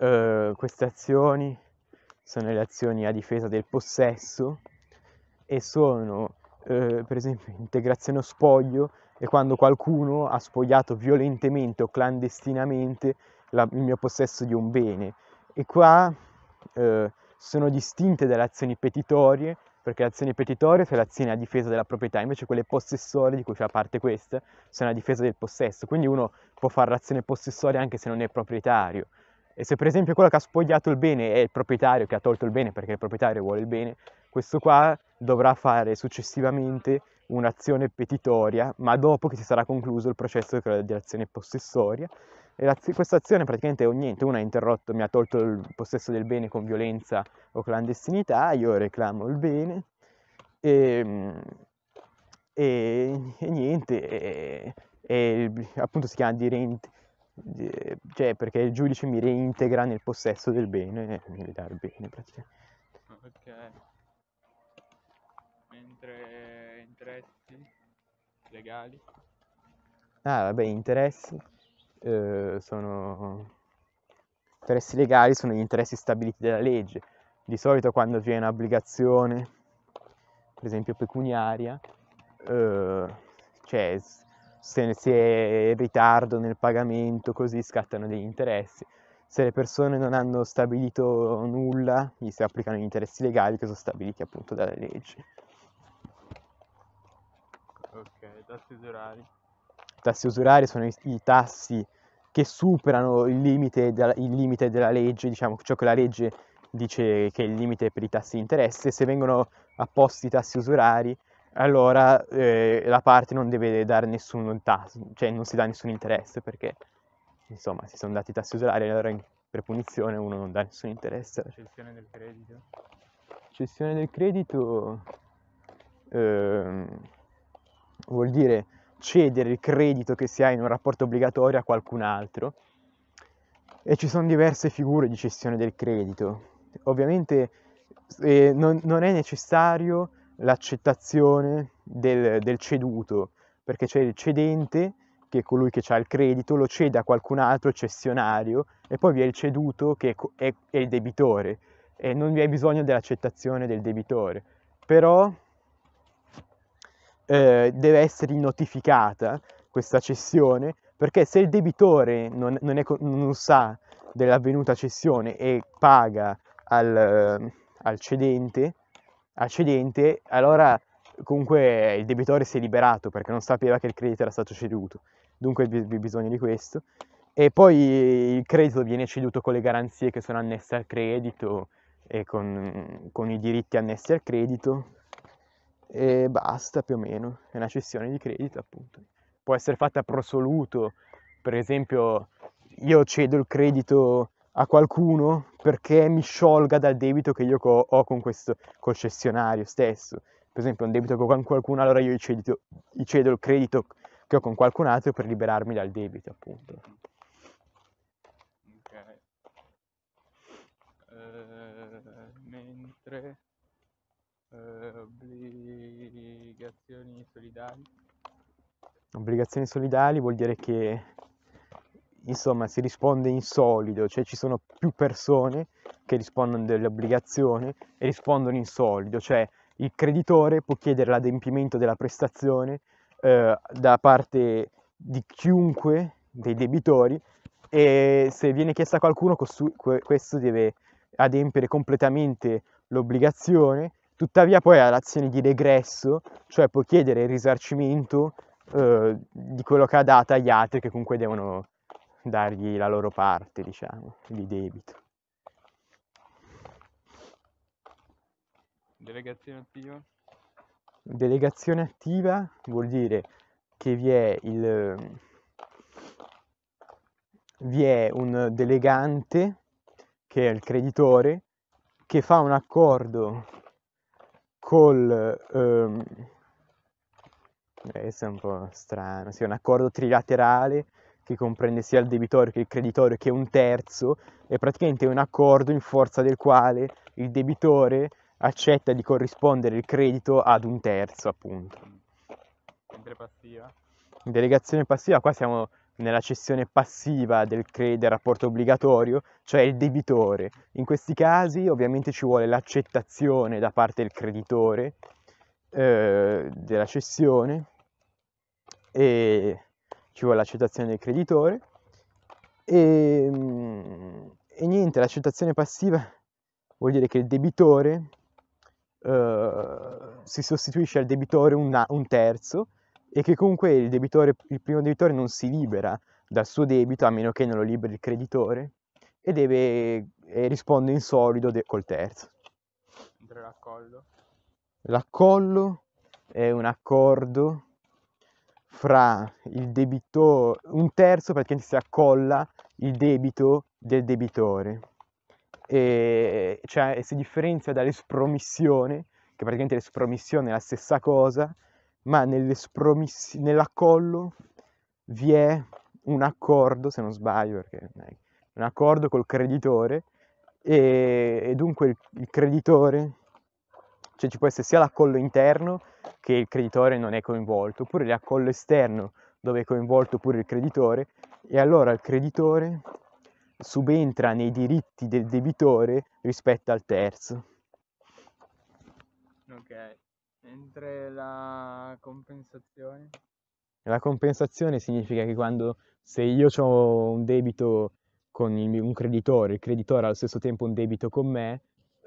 Uh, eh, queste azioni sono le azioni a difesa del possesso, e sono eh, per esempio integrazione o spoglio e quando qualcuno ha spogliato violentemente o clandestinamente la, il mio possesso di un bene. E qua eh, sono distinte dalle azioni petitorie, perché le azioni petitorie sono l'azione a difesa della proprietà, invece quelle possessorie, di cui fa parte questa, sono a difesa del possesso. Quindi uno può fare l'azione possessoria anche se non è proprietario. E se per esempio quello che ha spogliato il bene è il proprietario che ha tolto il bene perché il proprietario vuole il bene, questo qua dovrà fare successivamente un'azione petitoria, ma dopo che si sarà concluso il processo di azione possessoria. E questa azione praticamente è niente, uno ha interrotto, mi ha tolto il possesso del bene con violenza o clandestinità, io reclamo il bene e, ehm, e, e niente, e, e, appunto si chiama di rente, cioè perché il giudice mi reintegra nel possesso del bene e mi dà il bene praticamente. Okay mentre eh, interessi legali. Ah, vabbè, interessi eh, sono interessi legali sono gli interessi stabiliti dalla legge. Di solito quando vi un'obbligazione, per esempio pecuniaria, eh, cioè se si è in ritardo nel pagamento, così scattano degli interessi. Se le persone non hanno stabilito nulla, gli si applicano gli interessi legali che sono stabiliti appunto dalla legge tassi usurari. I tassi usurari sono i, i tassi che superano il limite, de, il limite, della legge, diciamo ciò che la legge dice che è il limite per i tassi di interesse, se vengono apposti i tassi usurari allora eh, la parte non deve dare nessun tasso, cioè non si dà nessun interesse perché insomma si sono dati i tassi usurari allora in, per punizione uno non dà nessun interesse. Cessione del credito? Cessione del credito... Ehm vuol dire cedere il credito che si ha in un rapporto obbligatorio a qualcun altro e ci sono diverse figure di cessione del credito. Ovviamente eh, non, non, è necessario l'accettazione del, del ceduto, perché c'è il cedente, che è colui che ha il credito, lo cede a qualcun altro, il cessionario, e poi vi è il ceduto, che è, è, è il debitore, e non vi è bisogno dell'accettazione del debitore. Però eh, deve essere notificata questa cessione, perché se il debitore non, non, è, non sa dell'avvenuta cessione e paga al, al, cedente, al cedente, allora comunque il debitore si è liberato perché non sapeva che il credito era stato ceduto, dunque vi è bisogno di questo. E poi il credito viene ceduto con le garanzie che sono annesse al credito e con, con i diritti annessi al credito e basta più o meno, è una cessione di credito appunto. Può essere fatta pro soluto, per esempio io cedo il credito a qualcuno perché mi sciolga dal debito che io ho con questo concessionario stesso. Per esempio un debito che ho con qualcuno, allora io cedo, io cedo il credito che ho con qualcun altro per liberarmi dal debito appunto. Ok. Eh, mentre obbligazioni solidali. Obbligazioni solidali vuol dire che insomma si risponde in solido, cioè ci sono più persone che rispondono dell'obbligazione e rispondono in solido, cioè il creditore può chiedere l'adempimento della prestazione eh, da parte di chiunque dei debitori e se viene chiesto a qualcuno questo deve adempiere completamente l'obbligazione Tuttavia poi ha l'azione di regresso, cioè può chiedere il risarcimento eh, di quello che ha dato agli altri che comunque devono dargli la loro parte, diciamo, di debito. Delegazione attiva? Delegazione attiva vuol dire che vi è, il, vi è un delegante, che è il creditore, che fa un accordo col... Ehm, eh, questo è un po' strano, sì, un accordo trilaterale che comprende sia il debitore che il creditore che un terzo, è praticamente un accordo in forza del quale il debitore accetta di corrispondere il credito ad un terzo, appunto. Mentre passiva? Delegazione passiva, qua siamo nella cessione passiva del, del rapporto obbligatorio, cioè il debitore. In questi casi ovviamente ci vuole l'accettazione da parte del creditore eh, della cessione e ci vuole l'accettazione del creditore e, ehm, e niente, l'accettazione passiva vuol dire che il debitore Uh, si sostituisce al debitore un, un, terzo e che comunque il, debitore, il primo debitore non si libera dal suo debito a meno che non lo liberi il creditore e deve e risponde in solido de- col terzo. l'accollo? L'accollo è un accordo fra il debitore, un terzo praticamente si accolla il debito del debitore, e cioè si differenzia dall'espromissione, che praticamente l'espromissione è la stessa cosa, ma nell'accollo vi è un accordo, se non sbaglio, perché un accordo col creditore e, e dunque il, il, creditore, cioè ci può essere sia l'accollo interno che il creditore non è coinvolto, oppure l'accollo esterno dove è coinvolto pure il creditore e allora il creditore subentra nei diritti del debitore rispetto al terzo. Ok. Mentre la compensazione? La compensazione significa che quando se io ho un debito con il, un creditore, il creditore ha allo stesso tempo un debito con me,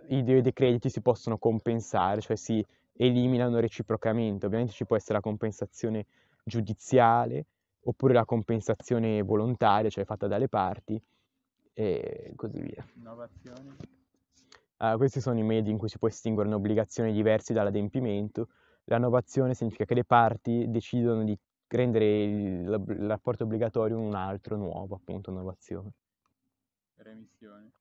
i due dei crediti si possono compensare, cioè si eliminano reciprocamente. Ovviamente ci può essere la compensazione giudiziale oppure la compensazione volontaria, cioè fatta dalle parti e così via. Innovazione. Uh, questi sono i medi in cui si può estinguere un'obbligazione diversi dall'adempimento. La novazione significa che le parti decidono di rendere il, rapporto obbligatorio un altro nuovo, appunto, novazione. Remissione.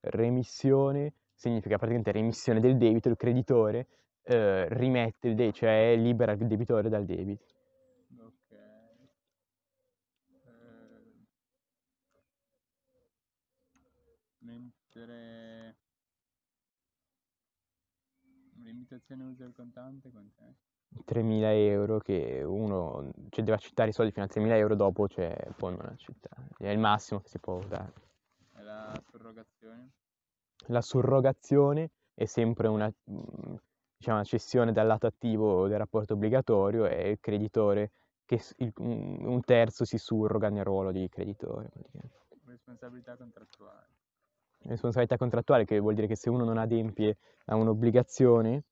Remissione significa praticamente remissione del debito, il creditore eh, rimette il debito, cioè libera il debitore dal debito. abitazione usa il contante quant'è? 3.000 euro che uno cioè, deve accettare i soldi fino a 3.000 euro, dopo cioè, può non accettare. È il massimo che si può dare. E la surrogazione? La surrogazione è sempre una, mm, diciamo, una cessione dal lato attivo del rapporto obbligatorio e il creditore, che il, un terzo si surroga nel ruolo di creditore. Responsabilità contrattuale. Responsabilità contrattuale che vuol dire che se uno non adempie a un'obbligazione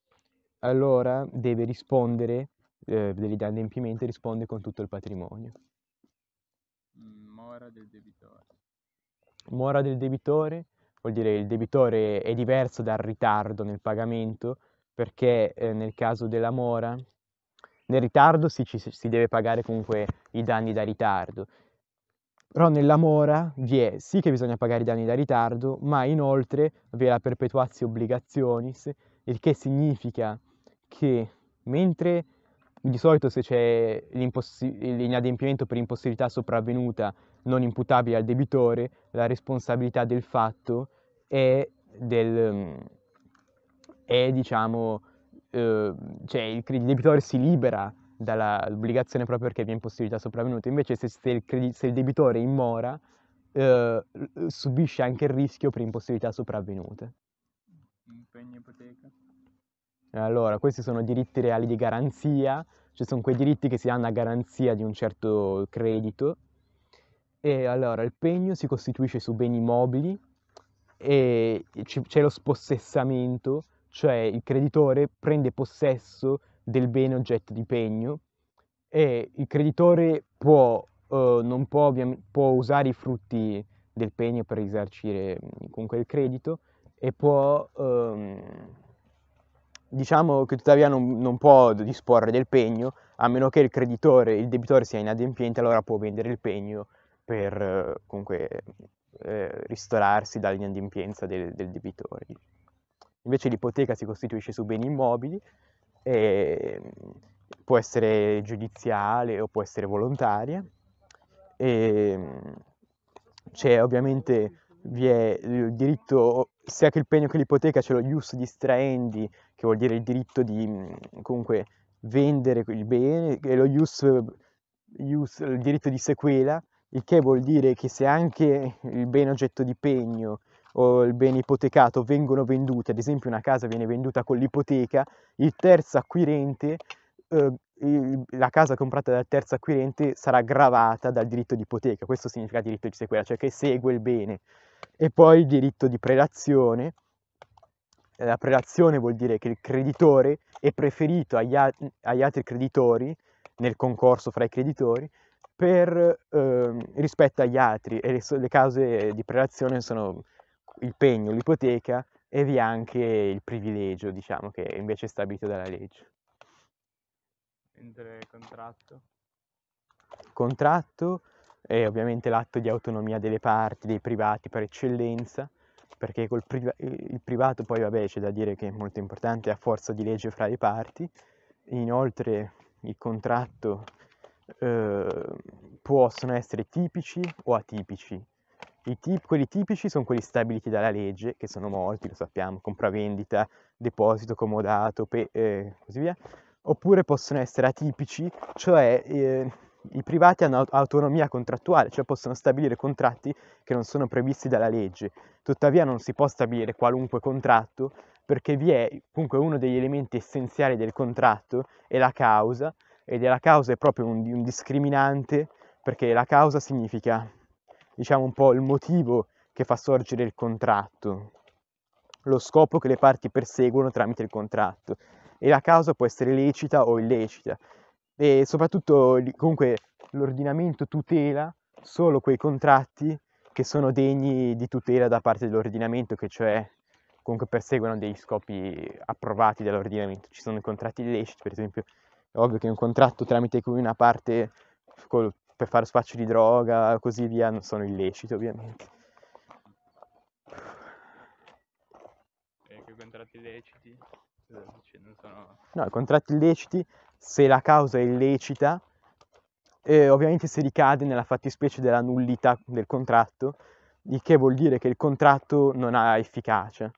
allora deve rispondere eh, degli adempimenti, risponde con tutto il patrimonio. Mora del debitore. Mora del debitore vuol dire il debitore è diverso dal ritardo nel pagamento perché eh, nel caso della mora, nel ritardo si, ci, si deve pagare comunque i danni da ritardo, però nella mora vi è sì che bisogna pagare i danni da ritardo, ma inoltre vi è la perpetuazione obligationis, il che significa che mentre di solito se c'è l'inadempimento per impossibilità sopravvenuta non imputabile al debitore, la responsabilità del fatto è, del, è diciamo, eh, cioè il, debitore si libera dall'obbligazione proprio perché vi è impossibilità sopravvenuta, invece se, se, il, se il, debitore immora eh, subisce anche il rischio per impossibilità sopravvenute. Impegno ipoteca. Eh, allora, questi sono diritti reali di garanzia, cioè sono quei diritti che si danno a garanzia di un certo credito. E allora, il pegno si costituisce su beni mobili e c'è lo spossessamento, cioè il creditore prende possesso del bene oggetto di pegno e il creditore può, eh, non può, può usare i frutti del pegno per risarcire mm, comunque il credito e può... Ehm, diciamo che tuttavia non, non, può disporre del pegno, a meno che il creditore, il debitore sia inadempiente, allora può vendere il pegno per eh, comunque eh, ristorarsi dall'inadempienza del, del debitore. Invece l'ipoteca si costituisce su beni immobili e mm, può essere giudiziale o può essere volontaria e mm, c'è ovviamente vi è eh, il diritto, sia che il pegno che l'ipoteca, c'è lo ius distraendi, che vuol dire il diritto di mm, comunque vendere il bene, e lo ius, ius, il diritto di sequela, il che vuol dire che se anche il bene oggetto di pegno o il bene ipotecato vengono venduti, ad esempio una casa viene venduta con l'ipoteca, il terzo acquirente, eh, la casa comprata dal terzo acquirente sarà gravata dal diritto di ipoteca, questo significa diritto di sequela, cioè che segue il bene. E poi il diritto di prelazione. La prelazione vuol dire che il creditore è preferito agli, a- agli altri creditori nel concorso fra i creditori per, eh, rispetto agli altri e le, so- le cause di prelazione sono il pegno, l'ipoteca e vi è anche il privilegio, diciamo, che invece è stabilito dalla legge. Mentre contratto? Contratto è ovviamente l'atto di autonomia delle parti, dei privati per eccellenza, perché col priva- il privato poi vabbè c'è da dire che è molto importante, a forza di legge fra le parti, inoltre il contratto eh, possono essere tipici o atipici. Tip- quelli tipici sono quelli stabiliti dalla legge, che sono molti, lo sappiamo, compravendita, deposito comodato, e pe- eh, così via, oppure possono essere atipici, cioè eh, i privati hanno autonomia contrattuale, cioè possono stabilire contratti che non sono previsti dalla legge. Tuttavia non si può stabilire qualunque contratto perché vi è comunque uno degli elementi essenziali del contratto è la causa ed è la causa è proprio un, un discriminante perché la causa significa diciamo un po' il motivo che fa sorgere il contratto, lo scopo che le parti perseguono tramite il contratto e la causa può essere lecita o illecita e soprattutto comunque l'ordinamento tutela solo quei contratti che sono degni di tutela da parte dell'ordinamento, che cioè comunque perseguono degli scopi approvati dall'ordinamento. Ci sono i contratti illeciti, per esempio, è ovvio che un contratto tramite cui una parte per fare spaccio di droga e così via non sono illeciti ovviamente. Eh, e i contratti illeciti? Cioè, sono... No, i contratti illeciti se la causa è illecita, eh, ovviamente si ricade nella fattispecie della nullità del contratto, il che vuol dire che il contratto non ha efficacia.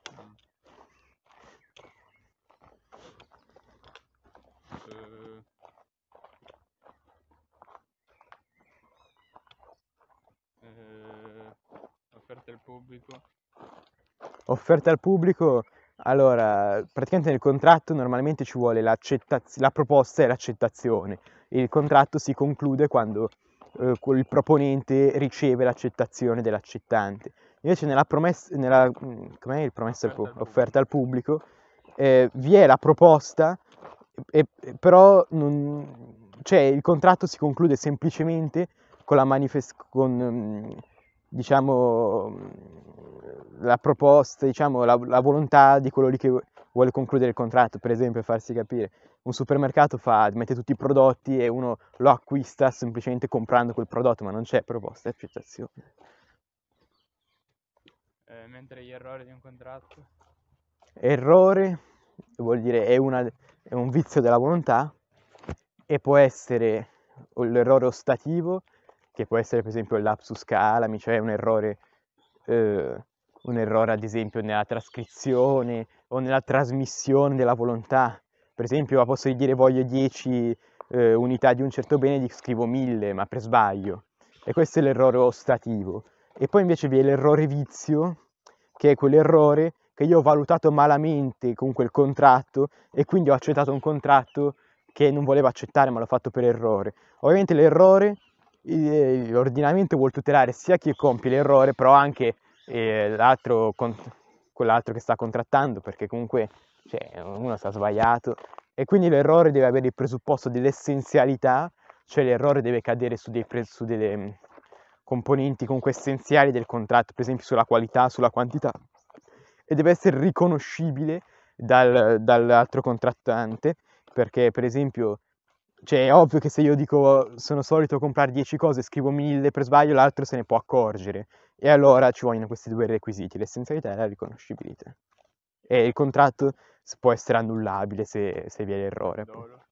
Eh, eh, eh, offerta al pubblico. Offerte al pubblico allora, praticamente nel contratto normalmente ci vuole la proposta e l'accettazione. Il contratto si conclude quando eh, il proponente riceve l'accettazione dell'accettante. Invece nella, mm, promessa, nella promessa offerta, al offerta, al pubblico, eh, vi è la proposta, e, e, però non, cioè, il contratto si conclude semplicemente con la manifestazione mm, diciamo, la proposta, diciamo, la, la, volontà di quello lì che vuole concludere il contratto, per esempio, farsi capire. Un supermercato fa, mette tutti i prodotti e uno lo acquista semplicemente comprando quel prodotto, ma non c'è proposta e accettazione. Eh, mentre gli errori di un contratto? Errore vuol dire è, una, è un vizio della volontà e può essere l'errore ostativo, che può essere per esempio lapsus calami, cioè un errore, eh, un errore ad esempio nella trascrizione o nella trasmissione della volontà. Per esempio posso dire voglio 10 eh, unità di un certo bene e scrivo 1000, ma per sbaglio. E questo è l'errore ostativo. E poi invece vi è l'errore vizio, che è quell'errore che io ho valutato malamente con quel contratto e quindi ho accettato un contratto che non volevo accettare ma l'ho fatto per errore. Ovviamente l'errore l'ordinamento vuol tutelare sia chi compie l'errore, però anche eh, l'altro, con, quell'altro che sta contrattando, perché comunque cioè, uno sta sbagliato. E quindi l'errore deve avere il presupposto dell'essenzialità, cioè l'errore deve cadere su, dei, su delle mm, componenti comunque essenziali del contratto, per esempio sulla qualità, sulla quantità, e deve essere riconoscibile dal, dall'altro contrattante, perché per esempio cioè, è ovvio che se io dico sono solito comprare 10 cose e scrivo 1000 per sbaglio, l'altro se ne può accorgere. E allora ci vogliono questi due requisiti, l'essenzialità e la riconoscibilità. E il contratto può essere annullabile se, se vi è l'errore. Dolo.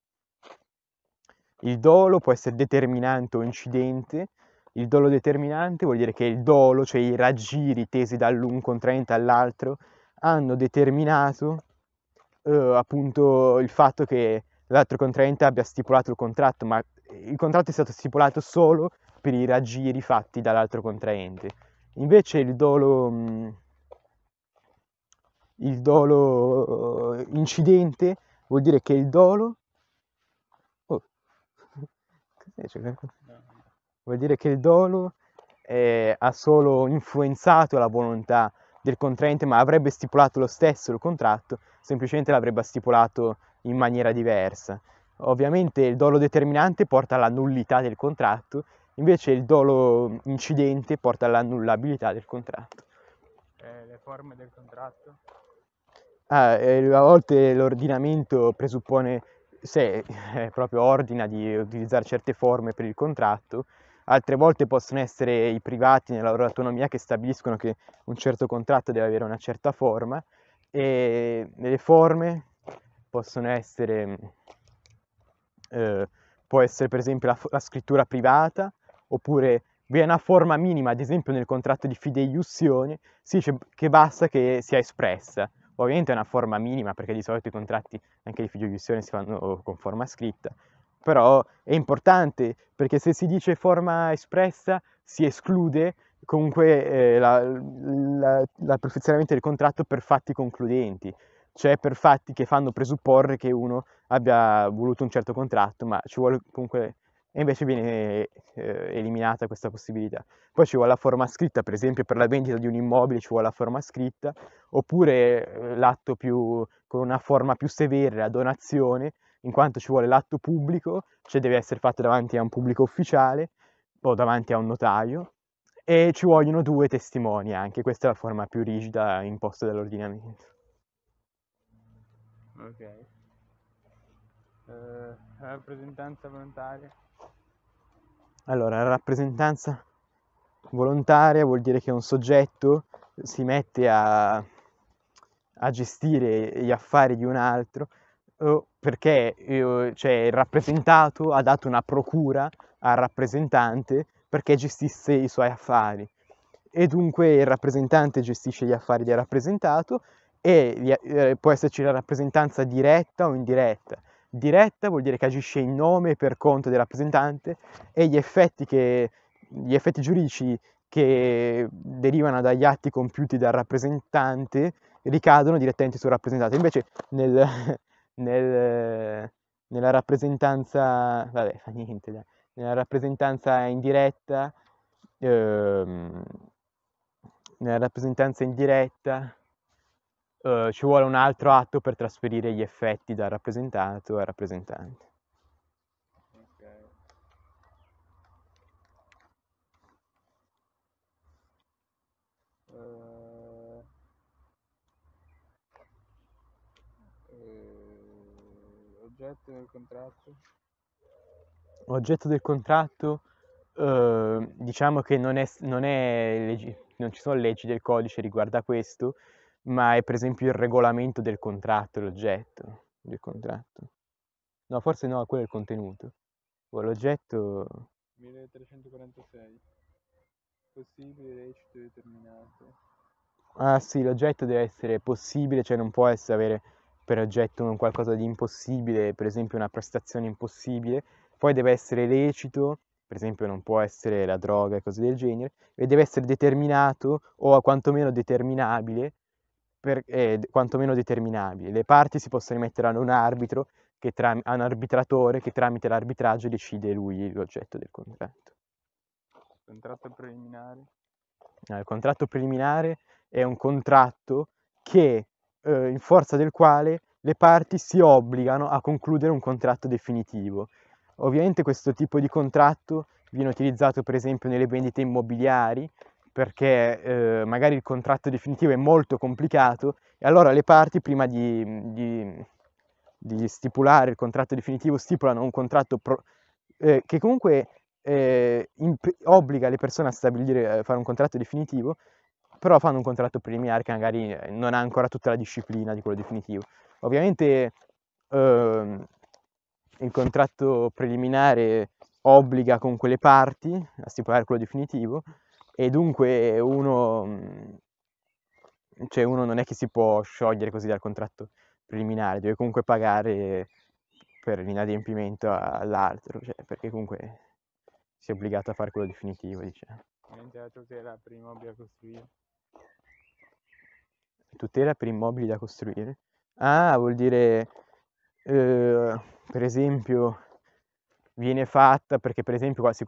Il dolo può essere determinante o incidente. Il dolo determinante vuol dire che il dolo, cioè i raggiri tesi dall'un contraente all'altro, hanno determinato eh, appunto il fatto che l'altro contraente abbia stipulato il contratto, ma il contratto è stato stipulato solo per i raggiri fatti dall'altro contraente. Invece il dolo, mm, il dolo uh, incidente vuol dire che il dolo... Oh. [LAUGHS] Vuol dire che il dolo eh, ha solo influenzato la volontà del contraente, ma avrebbe stipulato lo stesso il contratto, semplicemente l'avrebbe stipulato in maniera diversa. Ovviamente il dolo determinante porta alla nullità del contratto, invece il dolo incidente porta alla nullabilità del contratto. Eh, le forme del contratto? Ah, eh, a volte l'ordinamento presuppone, se eh, proprio ordina di utilizzare certe forme per il contratto, altre volte possono essere i privati nella loro autonomia che stabiliscono che un certo contratto deve avere una certa forma e le forme possono essere, eh, può essere per esempio la, la, scrittura privata, oppure vi è una forma minima, ad esempio nel contratto di fideiussione, si dice che basta che sia espressa. Ovviamente è una forma minima perché di solito i contratti anche di fideiussione si fanno con forma scritta, però è importante perché se si dice forma espressa si esclude comunque eh, la, la, la perfezionamento del contratto per fatti concludenti cioè per fatti che fanno presupporre che uno abbia voluto un certo contratto, ma ci vuole comunque e invece viene eh, eliminata questa possibilità. Poi ci vuole la forma scritta, per esempio per la vendita di un immobile ci vuole la forma scritta, oppure eh, l'atto più, con una forma più severa, la donazione, in quanto ci vuole l'atto pubblico, cioè deve essere fatto davanti a un pubblico ufficiale o davanti a un notaio, e ci vogliono due testimoni anche, questa è la forma più rigida imposta dall'ordinamento. Ok. Eh, rappresentanza volontaria. Allora, la rappresentanza volontaria vuol dire che un soggetto si mette a, a gestire gli affari di un altro perché eh, cioè, il rappresentato ha dato una procura al rappresentante perché gestisse i suoi affari e dunque il rappresentante gestisce gli affari del rappresentato e eh, può esserci la rappresentanza diretta o indiretta. Diretta vuol dire che agisce in nome e per conto del rappresentante e gli effetti, che, gli effetti giuridici che derivano dagli atti compiuti dal rappresentante ricadono direttamente sul rappresentante. Invece nel, [LAUGHS] nel, nella rappresentanza, vabbè, fa niente, dai. nella rappresentanza indiretta, ehm, nella rappresentanza indiretta eh, ci vuole un altro atto per trasferire gli effetti dal rappresentato al rappresentante. Eh, oggetto del contratto? Oggetto del contratto, eh, diciamo che non, è, non, è legi- non ci sono leggi del codice riguardo a questo, ma è per esempio il regolamento del contratto, l'oggetto del contratto. No, forse no, quello è il contenuto. O boh, l'oggetto... 1346. Possibile, lecito, determinato. Ah sì, l'oggetto deve essere possibile, cioè non può essere avere per oggetto un qualcosa di impossibile, per esempio una prestazione impossibile. Poi deve essere lecito, per esempio non può essere la droga e cose del genere, e deve essere determinato o quantomeno determinabile, per, eh, quantomeno determinabili. Le parti si possono rimettere a un arbitro, che tra, a un arbitratore che tramite l'arbitraggio decide lui l'oggetto del contratto. Contratto preliminare? No, eh, il contratto preliminare è un contratto che, eh, in forza del quale le parti si obbligano a concludere un contratto definitivo. Ovviamente questo tipo di contratto viene utilizzato per esempio nelle vendite immobiliari, perché eh, magari il contratto definitivo è molto complicato e allora le parti prima di, di, di stipulare il contratto definitivo stipulano un contratto pro, eh, che comunque eh, imp- obbliga le persone a stabilire, a eh, fare un contratto definitivo, però fanno un contratto preliminare che magari eh, non ha ancora tutta la disciplina di quello definitivo. Ovviamente ehm, il contratto preliminare obbliga con quelle parti a stipulare quello definitivo, e dunque uno, mm, cioè uno non è che si può sciogliere così dal contratto preliminare, deve comunque pagare per l'inadempimento all'altro, cioè, perché comunque si è obbligato a fare quello definitivo, diciamo. tutela per immobili da costruire? Tutela per immobili da costruire? Ah, vuol dire, eh, per esempio, viene fatta perché per esempio qua si,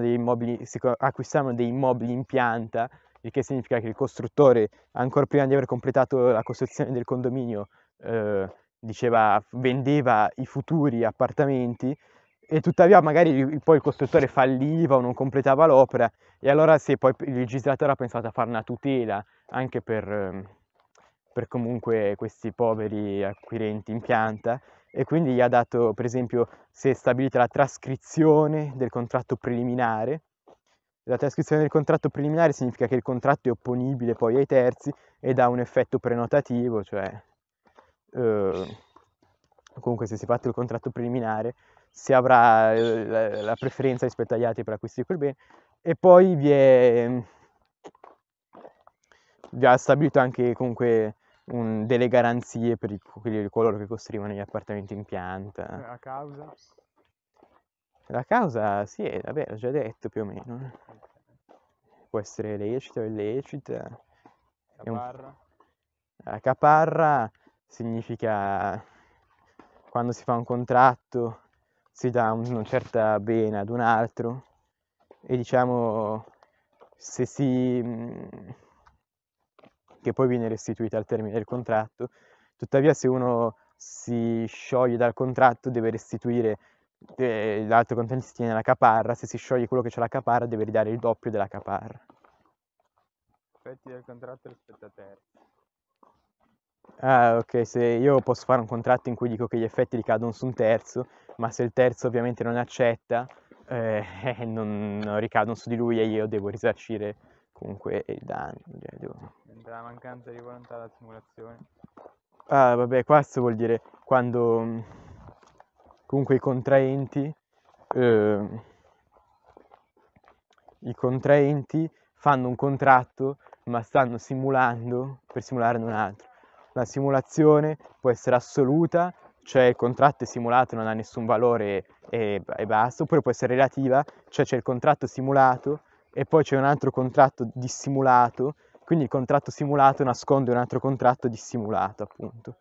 dei immobili, si acquistavano dei immobili in pianta, il che significa che il costruttore, ancora prima di aver completato la costruzione del condominio, eh, diceva, vendeva i futuri appartamenti e tuttavia magari poi il costruttore falliva o non completava l'opera e allora se poi il legislatore ha pensato a fare una tutela anche per, ehm, per comunque questi poveri acquirenti in pianta e quindi gli ha dato, per esempio, si è stabilita la trascrizione del contratto preliminare. La trascrizione del contratto preliminare significa che il contratto è opponibile poi ai terzi ed ha un effetto prenotativo, cioè eh, comunque se si è fatto il contratto preliminare si avrà eh, la, la preferenza rispetto agli altri per acquistare quel bene. E poi vi è vi ha stabilito anche comunque un, delle garanzie per, il, coloro che costruivano gli appartamenti in pianta. La eh, causa? La causa, sì, eh, vabbè, l'ho già detto più o meno. Può essere lecita o illecita. Caparra? Un... Caparra significa quando si fa un contratto si dà una certa bene ad un altro e diciamo se si che poi viene restituita al termine del contratto. Tuttavia se uno si scioglie dal contratto deve restituire eh, l'altro si tiene la caparra, se si scioglie quello che c'è la caparra deve ridare il doppio della caparra. Effetti del contratto rispetto a terzi. Ah, ok, se io posso fare un contratto in cui dico che gli effetti ricadono su un terzo, ma se il terzo ovviamente non accetta, eh, [LAUGHS] non, non ricadono su di lui e io devo risarcire comunque è il danno. Cioè, devo... La mancanza di volontà alla simulazione. Ah, vabbè, questo vuol dire quando mm, comunque i contraenti, eh, i contraenti fanno un contratto ma stanno simulando per simulare un altro. La simulazione può essere assoluta, cioè il contratto è simulato, non ha nessun valore e, e basta, oppure può essere relativa, cioè c'è il contratto simulato, e poi c'è un altro contratto dissimulato, quindi il contratto simulato nasconde un altro contratto dissimulato, appunto.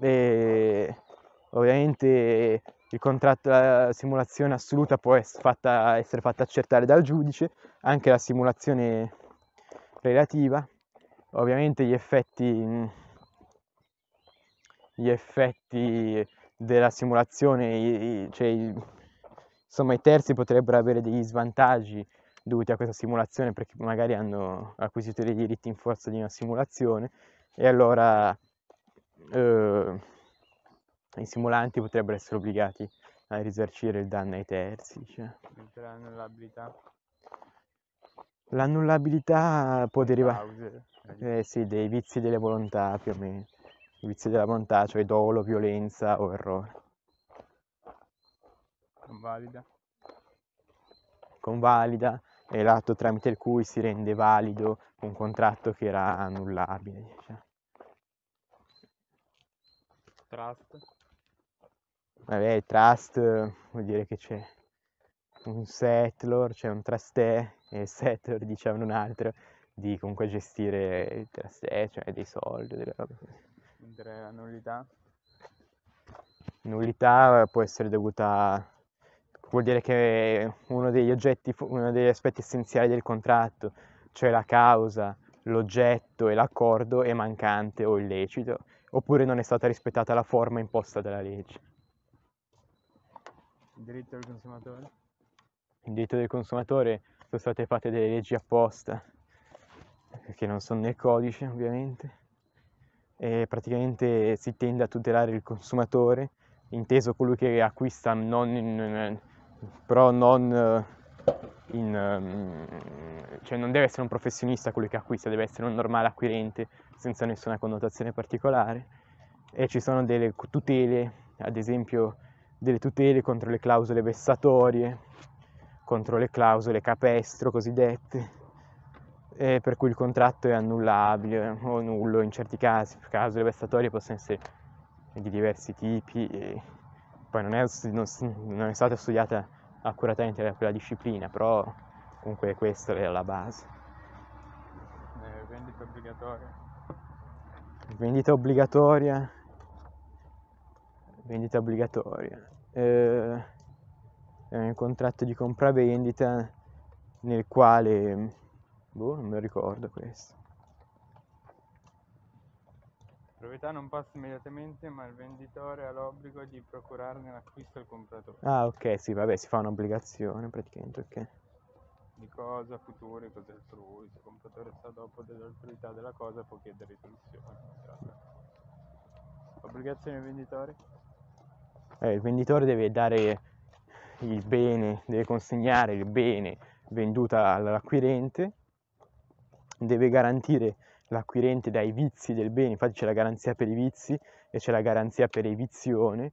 E ovviamente il contratto, la simulazione assoluta può essere fatta, essere fatta accertare dal giudice, anche la simulazione relativa. Ovviamente gli effetti, gli effetti della simulazione, cioè, insomma i terzi potrebbero avere degli svantaggi dovuti a questa simulazione perché magari hanno acquisito dei diritti in forza di una simulazione e allora eh, i simulanti potrebbero essere obbligati a risarcire il danno ai terzi. Cioè. L'annullabilità? L'annullabilità può derivare eh. eh, sì, dai vizi delle volontà più o meno, i vizi della volontà, cioè dolo, violenza o errore. Convalida. Convalida è l'atto tramite il cui si rende valido un contratto che era annullabile. Diciamo. Trust. Vabbè, trust vuol dire che c'è un settlor, c'è un trustee e il settlor diceva un altro di comunque gestire il trustee, cioè dei soldi, delle robe così. Mentre la nullità? Nullità può essere dovuta vuol dire che uno degli oggetti, uno degli aspetti essenziali del contratto, cioè la causa, l'oggetto e l'accordo è mancante o illecito, oppure non è stata rispettata la forma imposta dalla legge. Il diritto del consumatore? Il diritto del consumatore sono state fatte delle leggi apposta, che non sono nel codice ovviamente, e praticamente si tende a tutelare il consumatore, inteso colui che acquista non, in però non, eh, in, ehm, cioè non deve essere un professionista quello che acquista, deve essere un normale acquirente senza nessuna connotazione particolare e ci sono delle tutele, ad esempio delle tutele contro le clausole vessatorie, contro le clausole capestro cosiddette, per cui il contratto è annullabile o nullo in certi casi, clausole vessatorie possono essere di diversi tipi. E poi non è, non, non è stata studiata accuratamente quella disciplina, però comunque questa è la base. Eh, vendita obbligatoria. Vendita obbligatoria. Vendita obbligatoria. Eh, è un contratto di compravendita nel quale... Boh, non me lo ricordo questo proprietà non passa immediatamente, ma il venditore ha l'obbligo di procurarne l'acquisto al compratore. Ah, ok, sì, vabbè, si fa un'obbligazione praticamente, ok. Di cosa, futuri, cose altrui, se il compratore sta dopo dell'autorità della cosa può chiedere ritorsione. Obbligazione del venditore? Eh, il venditore deve dare il bene, deve consegnare il bene venduto all'acquirente, deve garantire l'acquirente dai vizi del bene, infatti c'è la garanzia per i vizi e c'è la garanzia per evizione.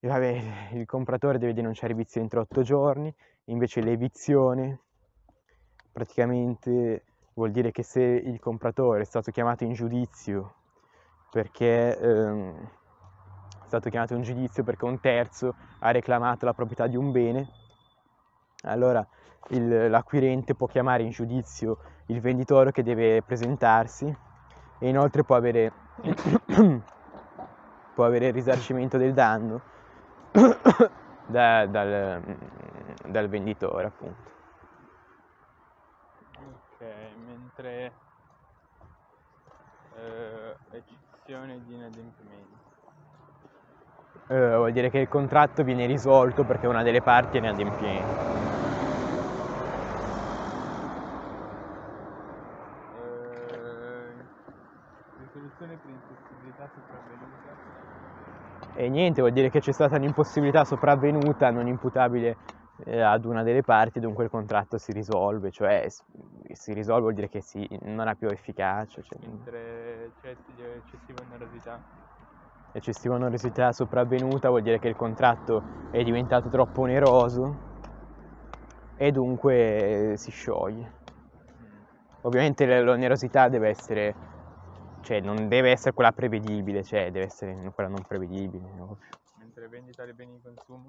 vabbè, [LAUGHS] il compratore deve denunciare i vizi entro 8 giorni, invece l'evizione praticamente vuol dire che se il compratore è stato chiamato in giudizio perché ehm, è stato chiamato in giudizio perché un terzo ha reclamato la proprietà di un bene, allora il, l'acquirente può chiamare in giudizio il venditore che deve presentarsi e inoltre può avere, [COUGHS] può avere il risarcimento del danno [COUGHS] da, dal, dal venditore appunto. Ok, mentre eh, eccezione di inadempimento. Eh, vuol dire che il contratto viene risolto perché una delle parti è inadempiente. e niente, vuol dire che c'è stata un'impossibilità sopravvenuta non imputabile eh, ad una delle parti, dunque il contratto si risolve, cioè si risolve vuol dire che si, non ha più efficacia. Cioè... Mentre c'è eh, eccessiva onerosità. Eccessiva onerosità sopravvenuta vuol dire che il contratto è diventato troppo oneroso e dunque eh, si scioglie. Mm. Ovviamente l'onerosità deve essere cioè non deve essere quella prevedibile, cioè deve essere quella non prevedibile. Ovvio. Mentre vendita dei beni di consumo?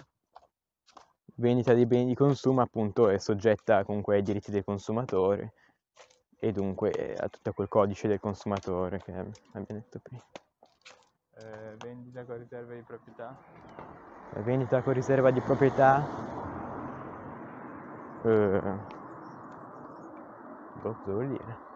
Vendita dei beni di consumo appunto è soggetta comunque ai diritti del consumatore e dunque eh, a tutto quel codice del consumatore che abbiamo detto prima. Eh, vendita con riserva di proprietà? La vendita con riserva di proprietà? Eh, boh, cosa vuol dire?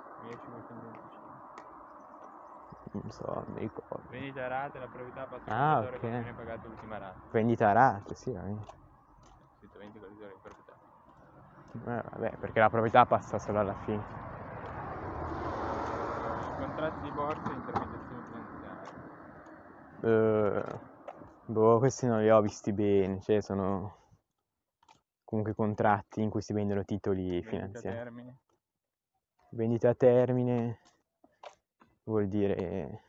non so, non mi ricordo. Vendita a rate, la proprietà passata ah, ok. che viene pagata l'ultima rata. Vendita a rate, sì, la vendita. Scritto 20 di proprietà. Eh, vabbè, perché la proprietà passa solo alla fine. Contratti di borsa e intermediazione finanziaria. Uh, eh, boh, questi non li ho visti bene, cioè sono comunque contratti in cui si vendono titoli finanziari. Vendita a termine. Vendita a termine vuol dire eh,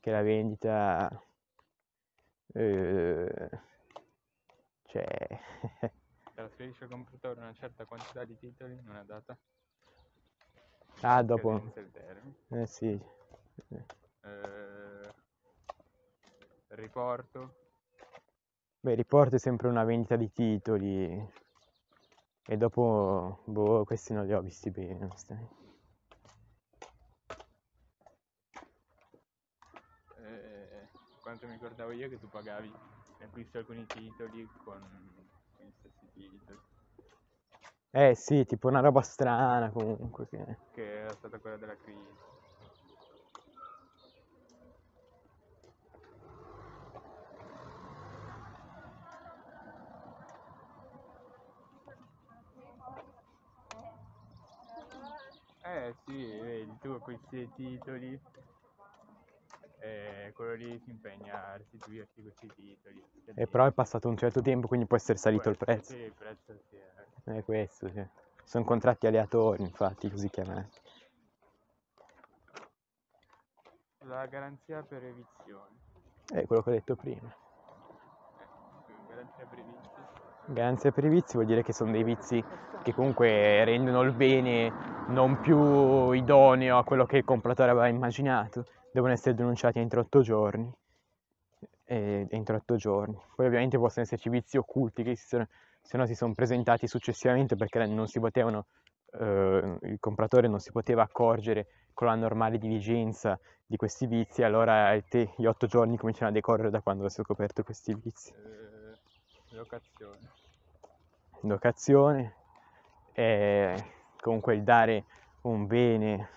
che la vendita eh, cioè trasferisce al compratore una certa quantità di titoli in una data ah dopo eh sì eh, riporto beh riporto è sempre una vendita di titoli e dopo boh questi non li ho visti bene stai. quanto mi ricordavo io che tu pagavi l'acquisto alcuni titoli con, con gli stessi titoli. Eh sì, tipo una roba strana comunque. Che, che era stata quella della crisi. Eh sì, vedi tu questi titoli eh, quello lì si impegna a restituirti questi titoli. E eh, però è passato un certo tempo, quindi può essere salito il prezzo. Sì, il prezzo sì. È eh. questo, sì. Sono contratti aleatori, infatti, così chiamati. La garanzia per evizione. È quello che ho detto prima. garanzia per evizione. Garanzia per i vizi vuol dire che sono dei vizi che comunque rendono il bene non più idoneo a quello che il compratore aveva immaginato devono essere denunciati entro otto giorni. E, entro otto giorni. Poi ovviamente possono esserci vizi occulti che sono, se no si sono presentati successivamente perché non si potevano, eh, il compratore non si poteva accorgere con la normale diligenza di questi vizi, allora te, gli otto giorni cominciano a decorrere da quando si è scoperto questi vizi. Eh, locazione. Locazione, eh, comunque il dare un bene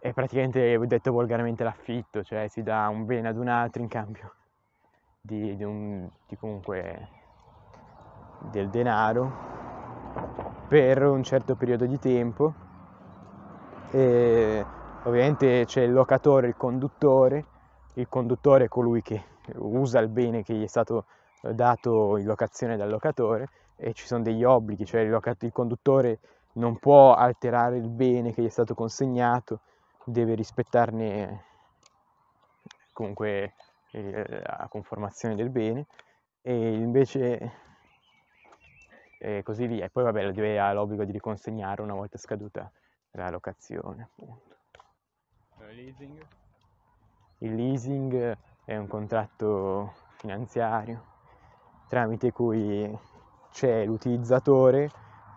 è praticamente, detto volgarmente, l'affitto, cioè si dà un bene ad un altro in cambio di, di, un, di comunque del denaro per un certo periodo di tempo e ovviamente c'è il locatore, il conduttore, il conduttore è colui che usa il bene che gli è stato dato in locazione dal locatore e ci sono degli obblighi, cioè il, locat- il conduttore non può alterare il bene che gli è stato consegnato deve rispettarne comunque eh, la conformazione del bene e invece e così via. E poi vabbè, la DEA ha l'obbligo di riconsegnare una volta scaduta la locazione. Appunto. Il leasing? Il leasing è un contratto finanziario tramite cui c'è l'utilizzatore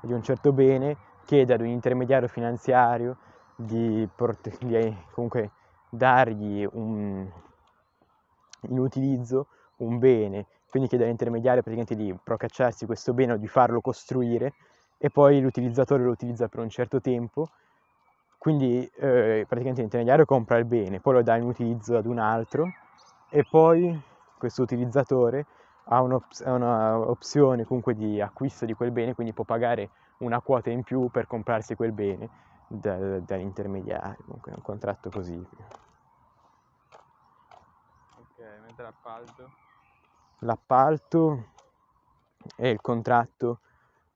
di un certo bene chiede ad un intermediario finanziario di, prote- [LAUGHS] di comunque dargli un, in utilizzo un bene, quindi chiedere all'intermediario praticamente di procacciarsi questo bene o di farlo costruire e poi l'utilizzatore lo utilizza per un certo tempo, quindi eh, praticamente l'intermediario compra il bene, poi lo dà in utilizzo ad un altro e poi questo utilizzatore ha un'opzione comunque di acquisto di quel bene, quindi può pagare una quota in più per comprarsi quel bene dall'intermediario, comunque è un contratto così. Ok, mentre l'appalto? L'appalto è il contratto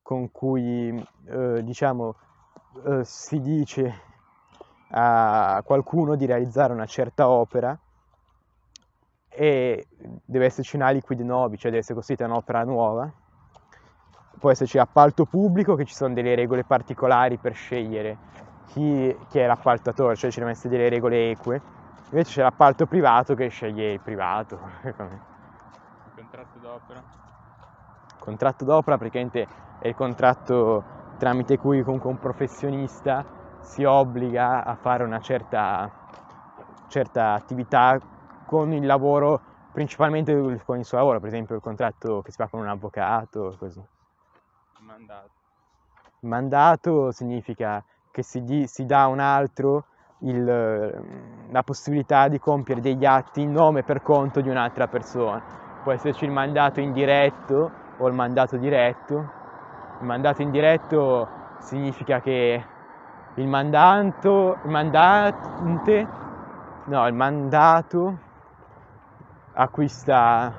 con cui eh, diciamo eh, si dice a qualcuno di realizzare una certa opera e deve esserci una liquid novi, cioè deve essere costruita un'opera nuova. Può esserci appalto pubblico che ci sono delle regole particolari per scegliere chi, chi è l'appaltatore, cioè ci devono essere delle regole eque. Invece c'è l'appalto privato che sceglie il privato. il contratto d'opera? Il contratto d'opera praticamente è il contratto tramite cui comunque un professionista si obbliga a fare una certa, certa attività con il lavoro, principalmente con il suo lavoro, per esempio il contratto che si fa con un avvocato, così. Mandato. Mandato significa che si, si dà a un altro il, ehm, la possibilità di compiere degli atti in nome e per conto di un'altra persona. Può esserci il mandato indiretto o il mandato diretto. Il mandato indiretto significa che il mandanto, il mandante, no, il mandato acquista,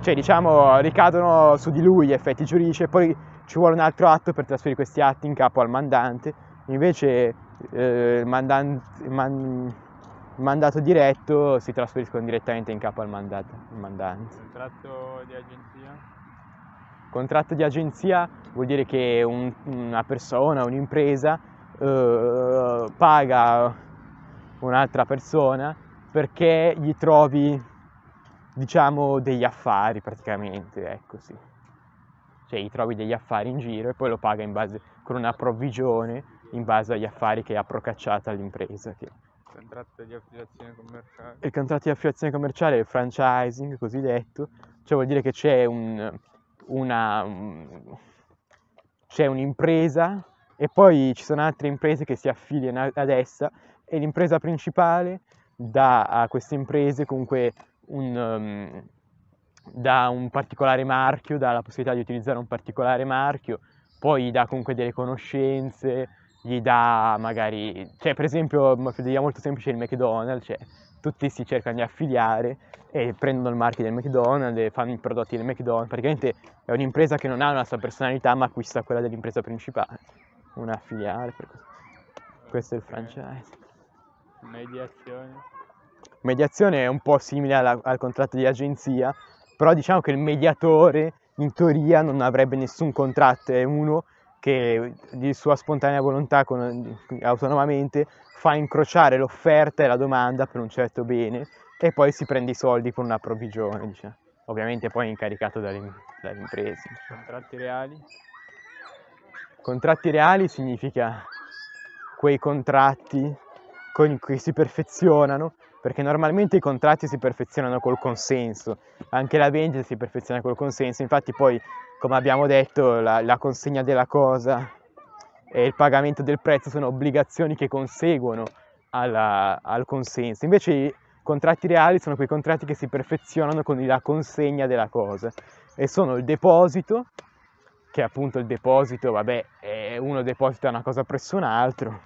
cioè diciamo ricadono su di lui gli effetti giuridici e poi ci vuole un altro atto per trasferire questi atti in capo al mandante, invece eh, il, mandan- man- mandato diretto si trasferiscono direttamente in capo al mandat- mandante. Contratto di agenzia? Contratto di agenzia vuol dire che un, una persona, un'impresa eh, paga un'altra persona perché gli trovi diciamo degli affari praticamente, ecco sì cioè gli trovi degli affari in giro e poi lo paga base, con una provvigione in base agli affari che ha procacciato all'impresa. Che... Contratto cioè, di affiliazione commerciale. Il contratto di affiliazione commerciale, il franchising cosiddetto, cioè vuol dire che c'è, un, una, um, c'è un'impresa e poi ci sono altre imprese che si affiliano ad essa e l'impresa principale dà a queste imprese comunque un, um, da un particolare marchio, dà la possibilità di utilizzare un particolare marchio, poi gli dà comunque delle conoscenze, gli dà magari, cioè per esempio, vediamo molto semplice il McDonald's, cioè tutti si cercano di affiliare e prendono il marchio del McDonald's e fanno i prodotti del McDonald's, praticamente è un'impresa che non ha una sua personalità ma acquista quella dell'impresa principale, una affiliare, questo è il franchise. Mediazione. Mediazione è un po' simile alla, al contratto di agenzia, però diciamo che il mediatore in teoria non avrebbe nessun contratto, è uno che di sua spontanea volontà con, autonomamente fa incrociare l'offerta e la domanda per un certo bene e poi si prende i soldi con una provvigione, diciamo. ovviamente poi è incaricato dalle, dalle imprese. Contratti reali? Contratti reali significa quei contratti con, cui si perfezionano perché normalmente i contratti si perfezionano col consenso, anche la vendita si perfeziona col consenso, infatti poi come abbiamo detto la, la consegna della cosa e il pagamento del prezzo sono obbligazioni che conseguono alla, al consenso, invece i contratti reali sono quei contratti che si perfezionano con la consegna della cosa e sono il deposito, che appunto il deposito, vabbè, uno deposita una cosa presso un altro,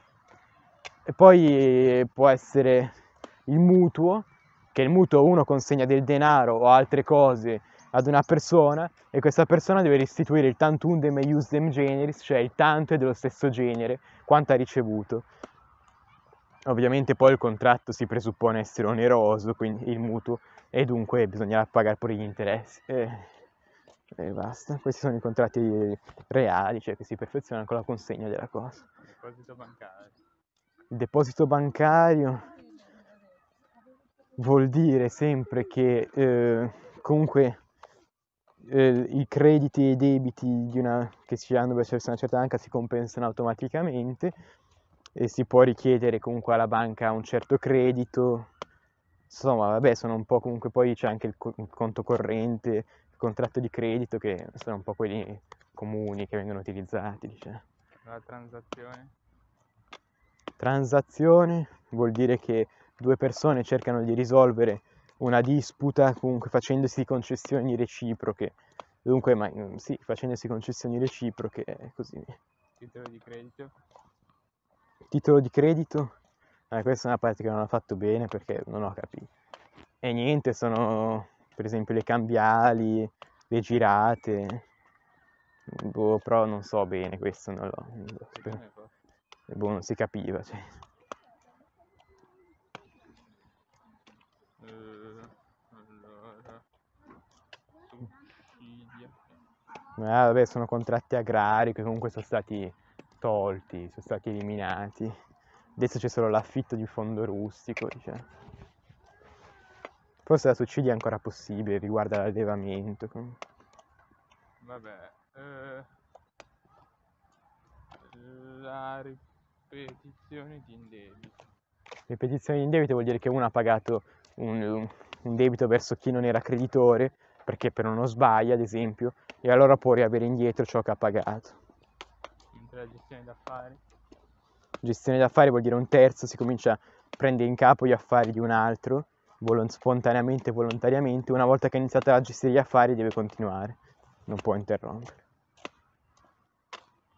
e poi può essere il mutuo, che il mutuo uno consegna del denaro o altre cose ad una persona e questa persona deve restituire il tantum dem iusdem generis, cioè il tanto è dello stesso genere, quanto ha ricevuto. Ovviamente poi il contratto si presuppone essere oneroso, quindi il mutuo, e dunque bisognerà pagare pure gli interessi. E, e basta, questi sono i contratti reali, cioè che si perfezionano con la consegna della cosa. Il deposito bancario. Il deposito bancario vuol dire sempre che eh, comunque eh, i crediti e i debiti una, che si hanno verso una certa banca si compensano automaticamente e si può richiedere comunque alla banca un certo credito. Insomma, vabbè, sono un po' comunque poi c'è anche il, co- il conto corrente, il contratto di credito che sono un po' quelli comuni che vengono utilizzati, diciamo. La transazione? Transazione vuol dire che due persone cercano di risolvere una disputa comunque facendosi concessioni reciproche. Dunque, ma, mm, sì, facendosi concessioni reciproche e eh, così Titolo di credito? Titolo di credito? Eh, questa è una parte che non ho fatto bene perché non ho capito. E niente, sono per esempio le cambiali, le girate. Boh, però non so bene questo, non lo so. boh, non si capiva. Cioè. Eh, vabbè, sono contratti agrari che comunque sono stati tolti, sono stati eliminati. Adesso c'è solo l'affitto di fondo rustico. Cioè. Forse la suicidio è ancora possibile riguardo all'allevamento. Vabbè, eh, la ripetizione di indebito. Ripetizione di indebito vuol dire che uno ha pagato un, un debito verso chi non era creditore perché per uno sbaglio ad esempio e allora può riavere indietro ciò che ha pagato. Entra la gestione d'affari. Gestione d'affari vuol dire un terzo si comincia a prendere in capo gli affari di un altro spontaneamente e volontariamente, una volta che ha iniziato a gestire gli affari deve continuare, non può interrompere.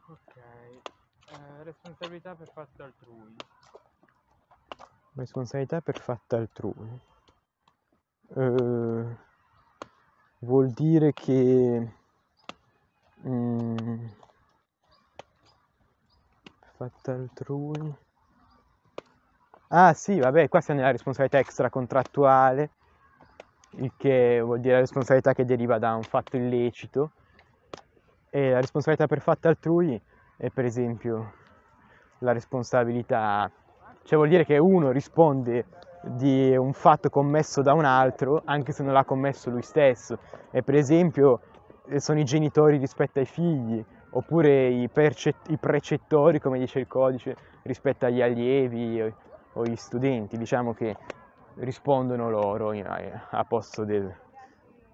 Ok, eh, responsabilità per fatto altrui. Responsabilità per fatto altrui. Eh vuol dire che mm, fatta altrui ah sì vabbè qua siamo nella responsabilità extracontrattuale il che vuol dire la responsabilità che deriva da un fatto illecito e la responsabilità per fatta altrui è per esempio la responsabilità cioè vuol dire che uno risponde di un fatto commesso da un altro, anche se non l'ha commesso lui stesso. E per esempio eh, sono i genitori rispetto ai figli, oppure i, percet- i precettori, come dice il codice, rispetto agli allievi o, o gli studenti, diciamo che rispondono loro in, eh, a, posto del,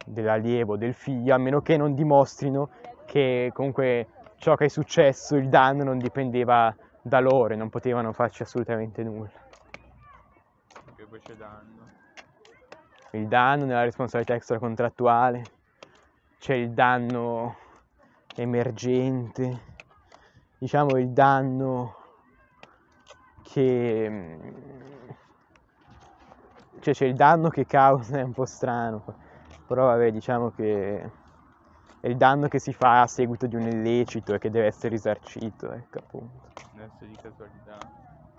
dell'allievo, del figlio, a meno che non dimostrino che comunque ciò che è successo, il danno non dipendeva da loro e non potevano farci assolutamente nulla poi c'è danno. Il danno nella responsabilità extracontrattuale, c'è il danno emergente, diciamo il danno che... Mm, cioè c'è il danno che causa, è un po' strano, però vabbè diciamo che è il danno che si fa a seguito di un illecito e che deve essere risarcito, ecco appunto. Adesso di casualità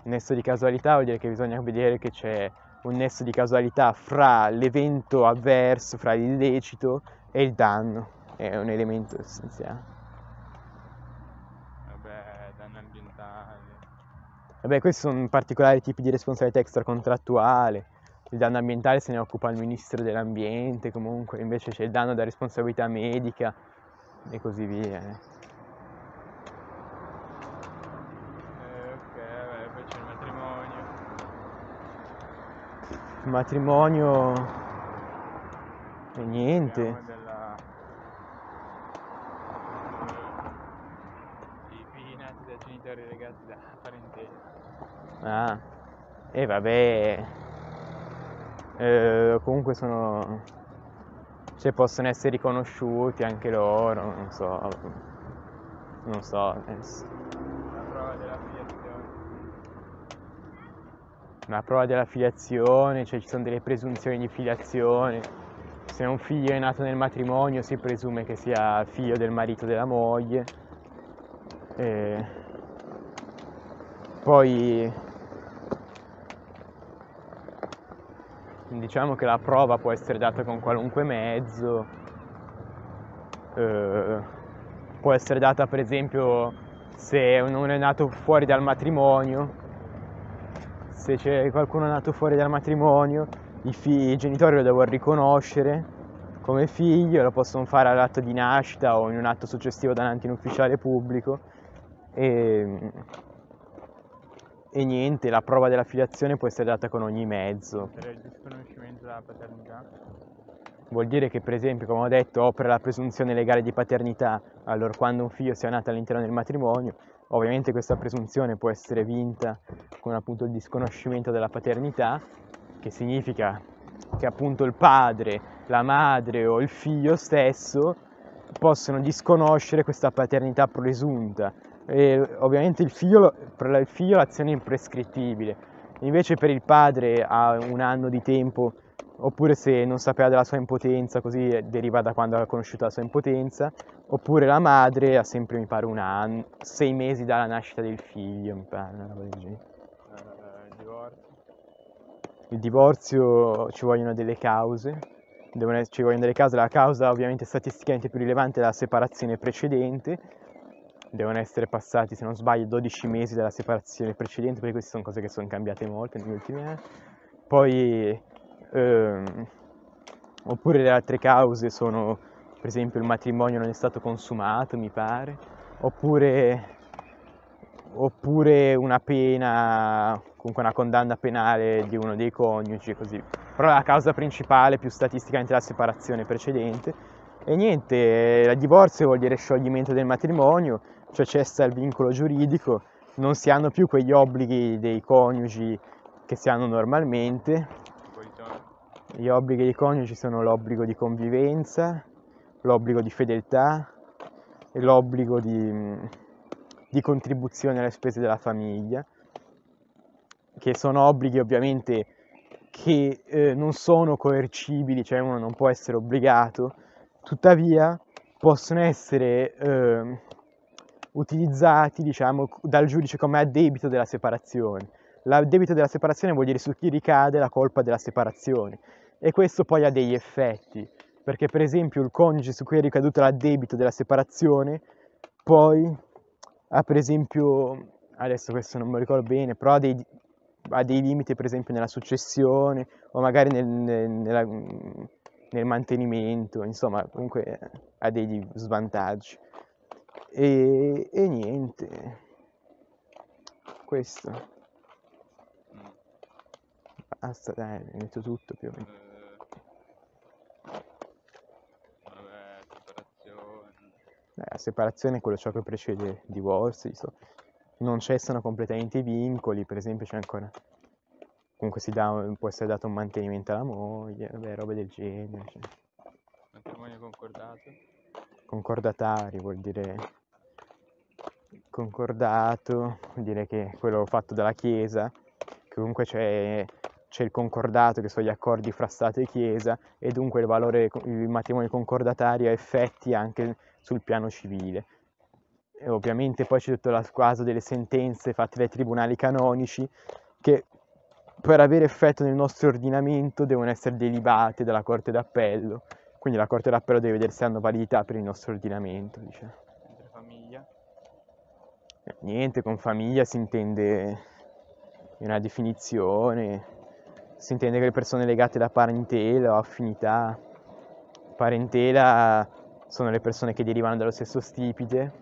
nesso di casualità vuol dire che bisogna vedere che c'è un nesso di casualità fra l'evento avverso, fra l'illecito e il danno, è un elemento essenziale. Vabbè, danno ambientale. Vabbè, questi sono particolari tipi di responsabilità extracontrattuale. Il danno ambientale se ne occupa il ministro dell'ambiente, comunque invece c'è il danno da responsabilità medica e così via. Eh. Il matrimonio e niente. Della... I figli nati da genitori legati da parentela. Ah, e eh, vabbè. Eh, comunque sono... Cioè possono essere riconosciuti anche loro, non so. Non so. Eh, una prova della filiazione, cioè ci sono delle presunzioni di filiazione. Se un figlio è nato nel matrimonio si presume che sia figlio del marito della moglie. E poi diciamo che la prova può essere data con qualunque mezzo, eh, può essere data per esempio se uno è nato fuori dal matrimonio, se c'è qualcuno nato fuori dal matrimonio, i, figli, i genitori lo devono riconoscere come figlio, lo possono fare all'atto di nascita o in un atto successivo davanti a un ufficiale pubblico e, e niente, la prova della filiazione può essere data con ogni mezzo. Per il disconoscimento della paternità? Vuol dire che per esempio, come ho detto, opera la presunzione legale di paternità, allora quando un figlio sia nato all'interno del matrimonio Ovviamente questa presunzione può essere vinta con appunto il disconoscimento della paternità, che significa che appunto il padre, la madre o il figlio stesso possono disconoscere questa paternità presunta. E ovviamente il figlio, per il figlio l'azione è imprescrittibile, invece per il padre ha un anno di tempo oppure se non sapeva della sua impotenza, così deriva da quando aveva conosciuto la sua impotenza, oppure la madre ha sempre, mi pare, un anno, sei mesi dalla nascita del figlio, mi pare, una cosa del genere. Il eh, divorzio. Il divorzio ci vogliono delle cause, essere, ci vogliono delle cause, la causa ovviamente statisticamente più rilevante è la separazione precedente, devono essere passati, se non sbaglio, 12 mesi dalla separazione precedente, perché queste sono cose che sono cambiate molto negli ultimi anni. Poi ehm, oppure le altre cause sono per esempio il matrimonio non è stato consumato, mi pare, oppure, oppure una pena, comunque una condanna penale di uno dei coniugi e così via. Però la causa principale più statisticamente la separazione precedente. E niente, il divorzio vuol dire scioglimento del matrimonio, cioè cessa il vincolo giuridico, non si hanno più quegli obblighi dei coniugi che si hanno normalmente gli obblighi dei coniugi sono l'obbligo di convivenza, l'obbligo di fedeltà e l'obbligo di, di contribuzione alle spese della famiglia, che sono obblighi ovviamente che eh, non sono coercibili, cioè uno non può essere obbligato, tuttavia possono essere eh, utilizzati diciamo, dal giudice come addebito della separazione. L'addebito della separazione vuol dire su chi ricade la colpa della separazione. E questo poi ha degli effetti, perché per esempio il coniuge su cui è ricaduto l'addebito della separazione, poi ha per esempio, adesso questo non mi ricordo bene, però ha dei, ha dei limiti per esempio nella successione o magari nel, nel, nella, nel mantenimento, insomma comunque ha degli svantaggi. E, e niente, questo. Basta, dai, metto tutto più o meno. Eh, la separazione è quello ciò che precede il divorzio, non cessano completamente i vincoli, per esempio c'è ancora, comunque si dà, può essere dato un mantenimento alla moglie, vabbè, robe del genere. Cioè. Matrimonio concordato? Concordatario vuol dire concordato, vuol dire che quello fatto dalla Chiesa, comunque c'è c'è il concordato, che sono gli accordi fra Stato e Chiesa, e dunque il valore, il matrimonio concordatario ha effetti anche sul piano civile. E ovviamente poi c'è tutto il caso delle sentenze fatte dai tribunali canonici che per avere effetto nel nostro ordinamento devono essere delibate dalla Corte d'Appello, quindi la Corte d'Appello deve vedere se hanno validità per il nostro ordinamento. Dice. Famiglia? Eh, niente, con famiglia si intende una definizione, si intende che le persone legate da parentela o affinità, parentela sono le persone che derivano dallo stesso stipite,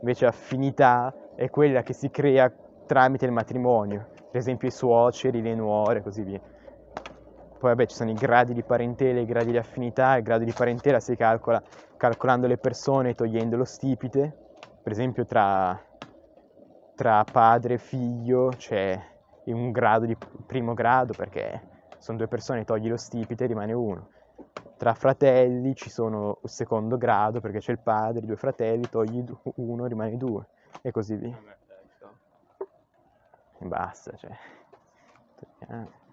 invece l'affinità è quella che si crea tramite il matrimonio, per esempio i suoceri, le nuore e così via. Poi vabbè ci sono i gradi di parentela, i gradi di affinità, il grado di parentela si calcola calcolando le persone e togliendo lo stipite, per esempio tra, tra padre e figlio c'è un grado di primo grado perché sono due persone, togli lo stipite e rimane uno tra fratelli ci sono il secondo grado perché c'è il padre, due fratelli, togli uno, rimani due e così via. Eh e basta, cioè. Eh.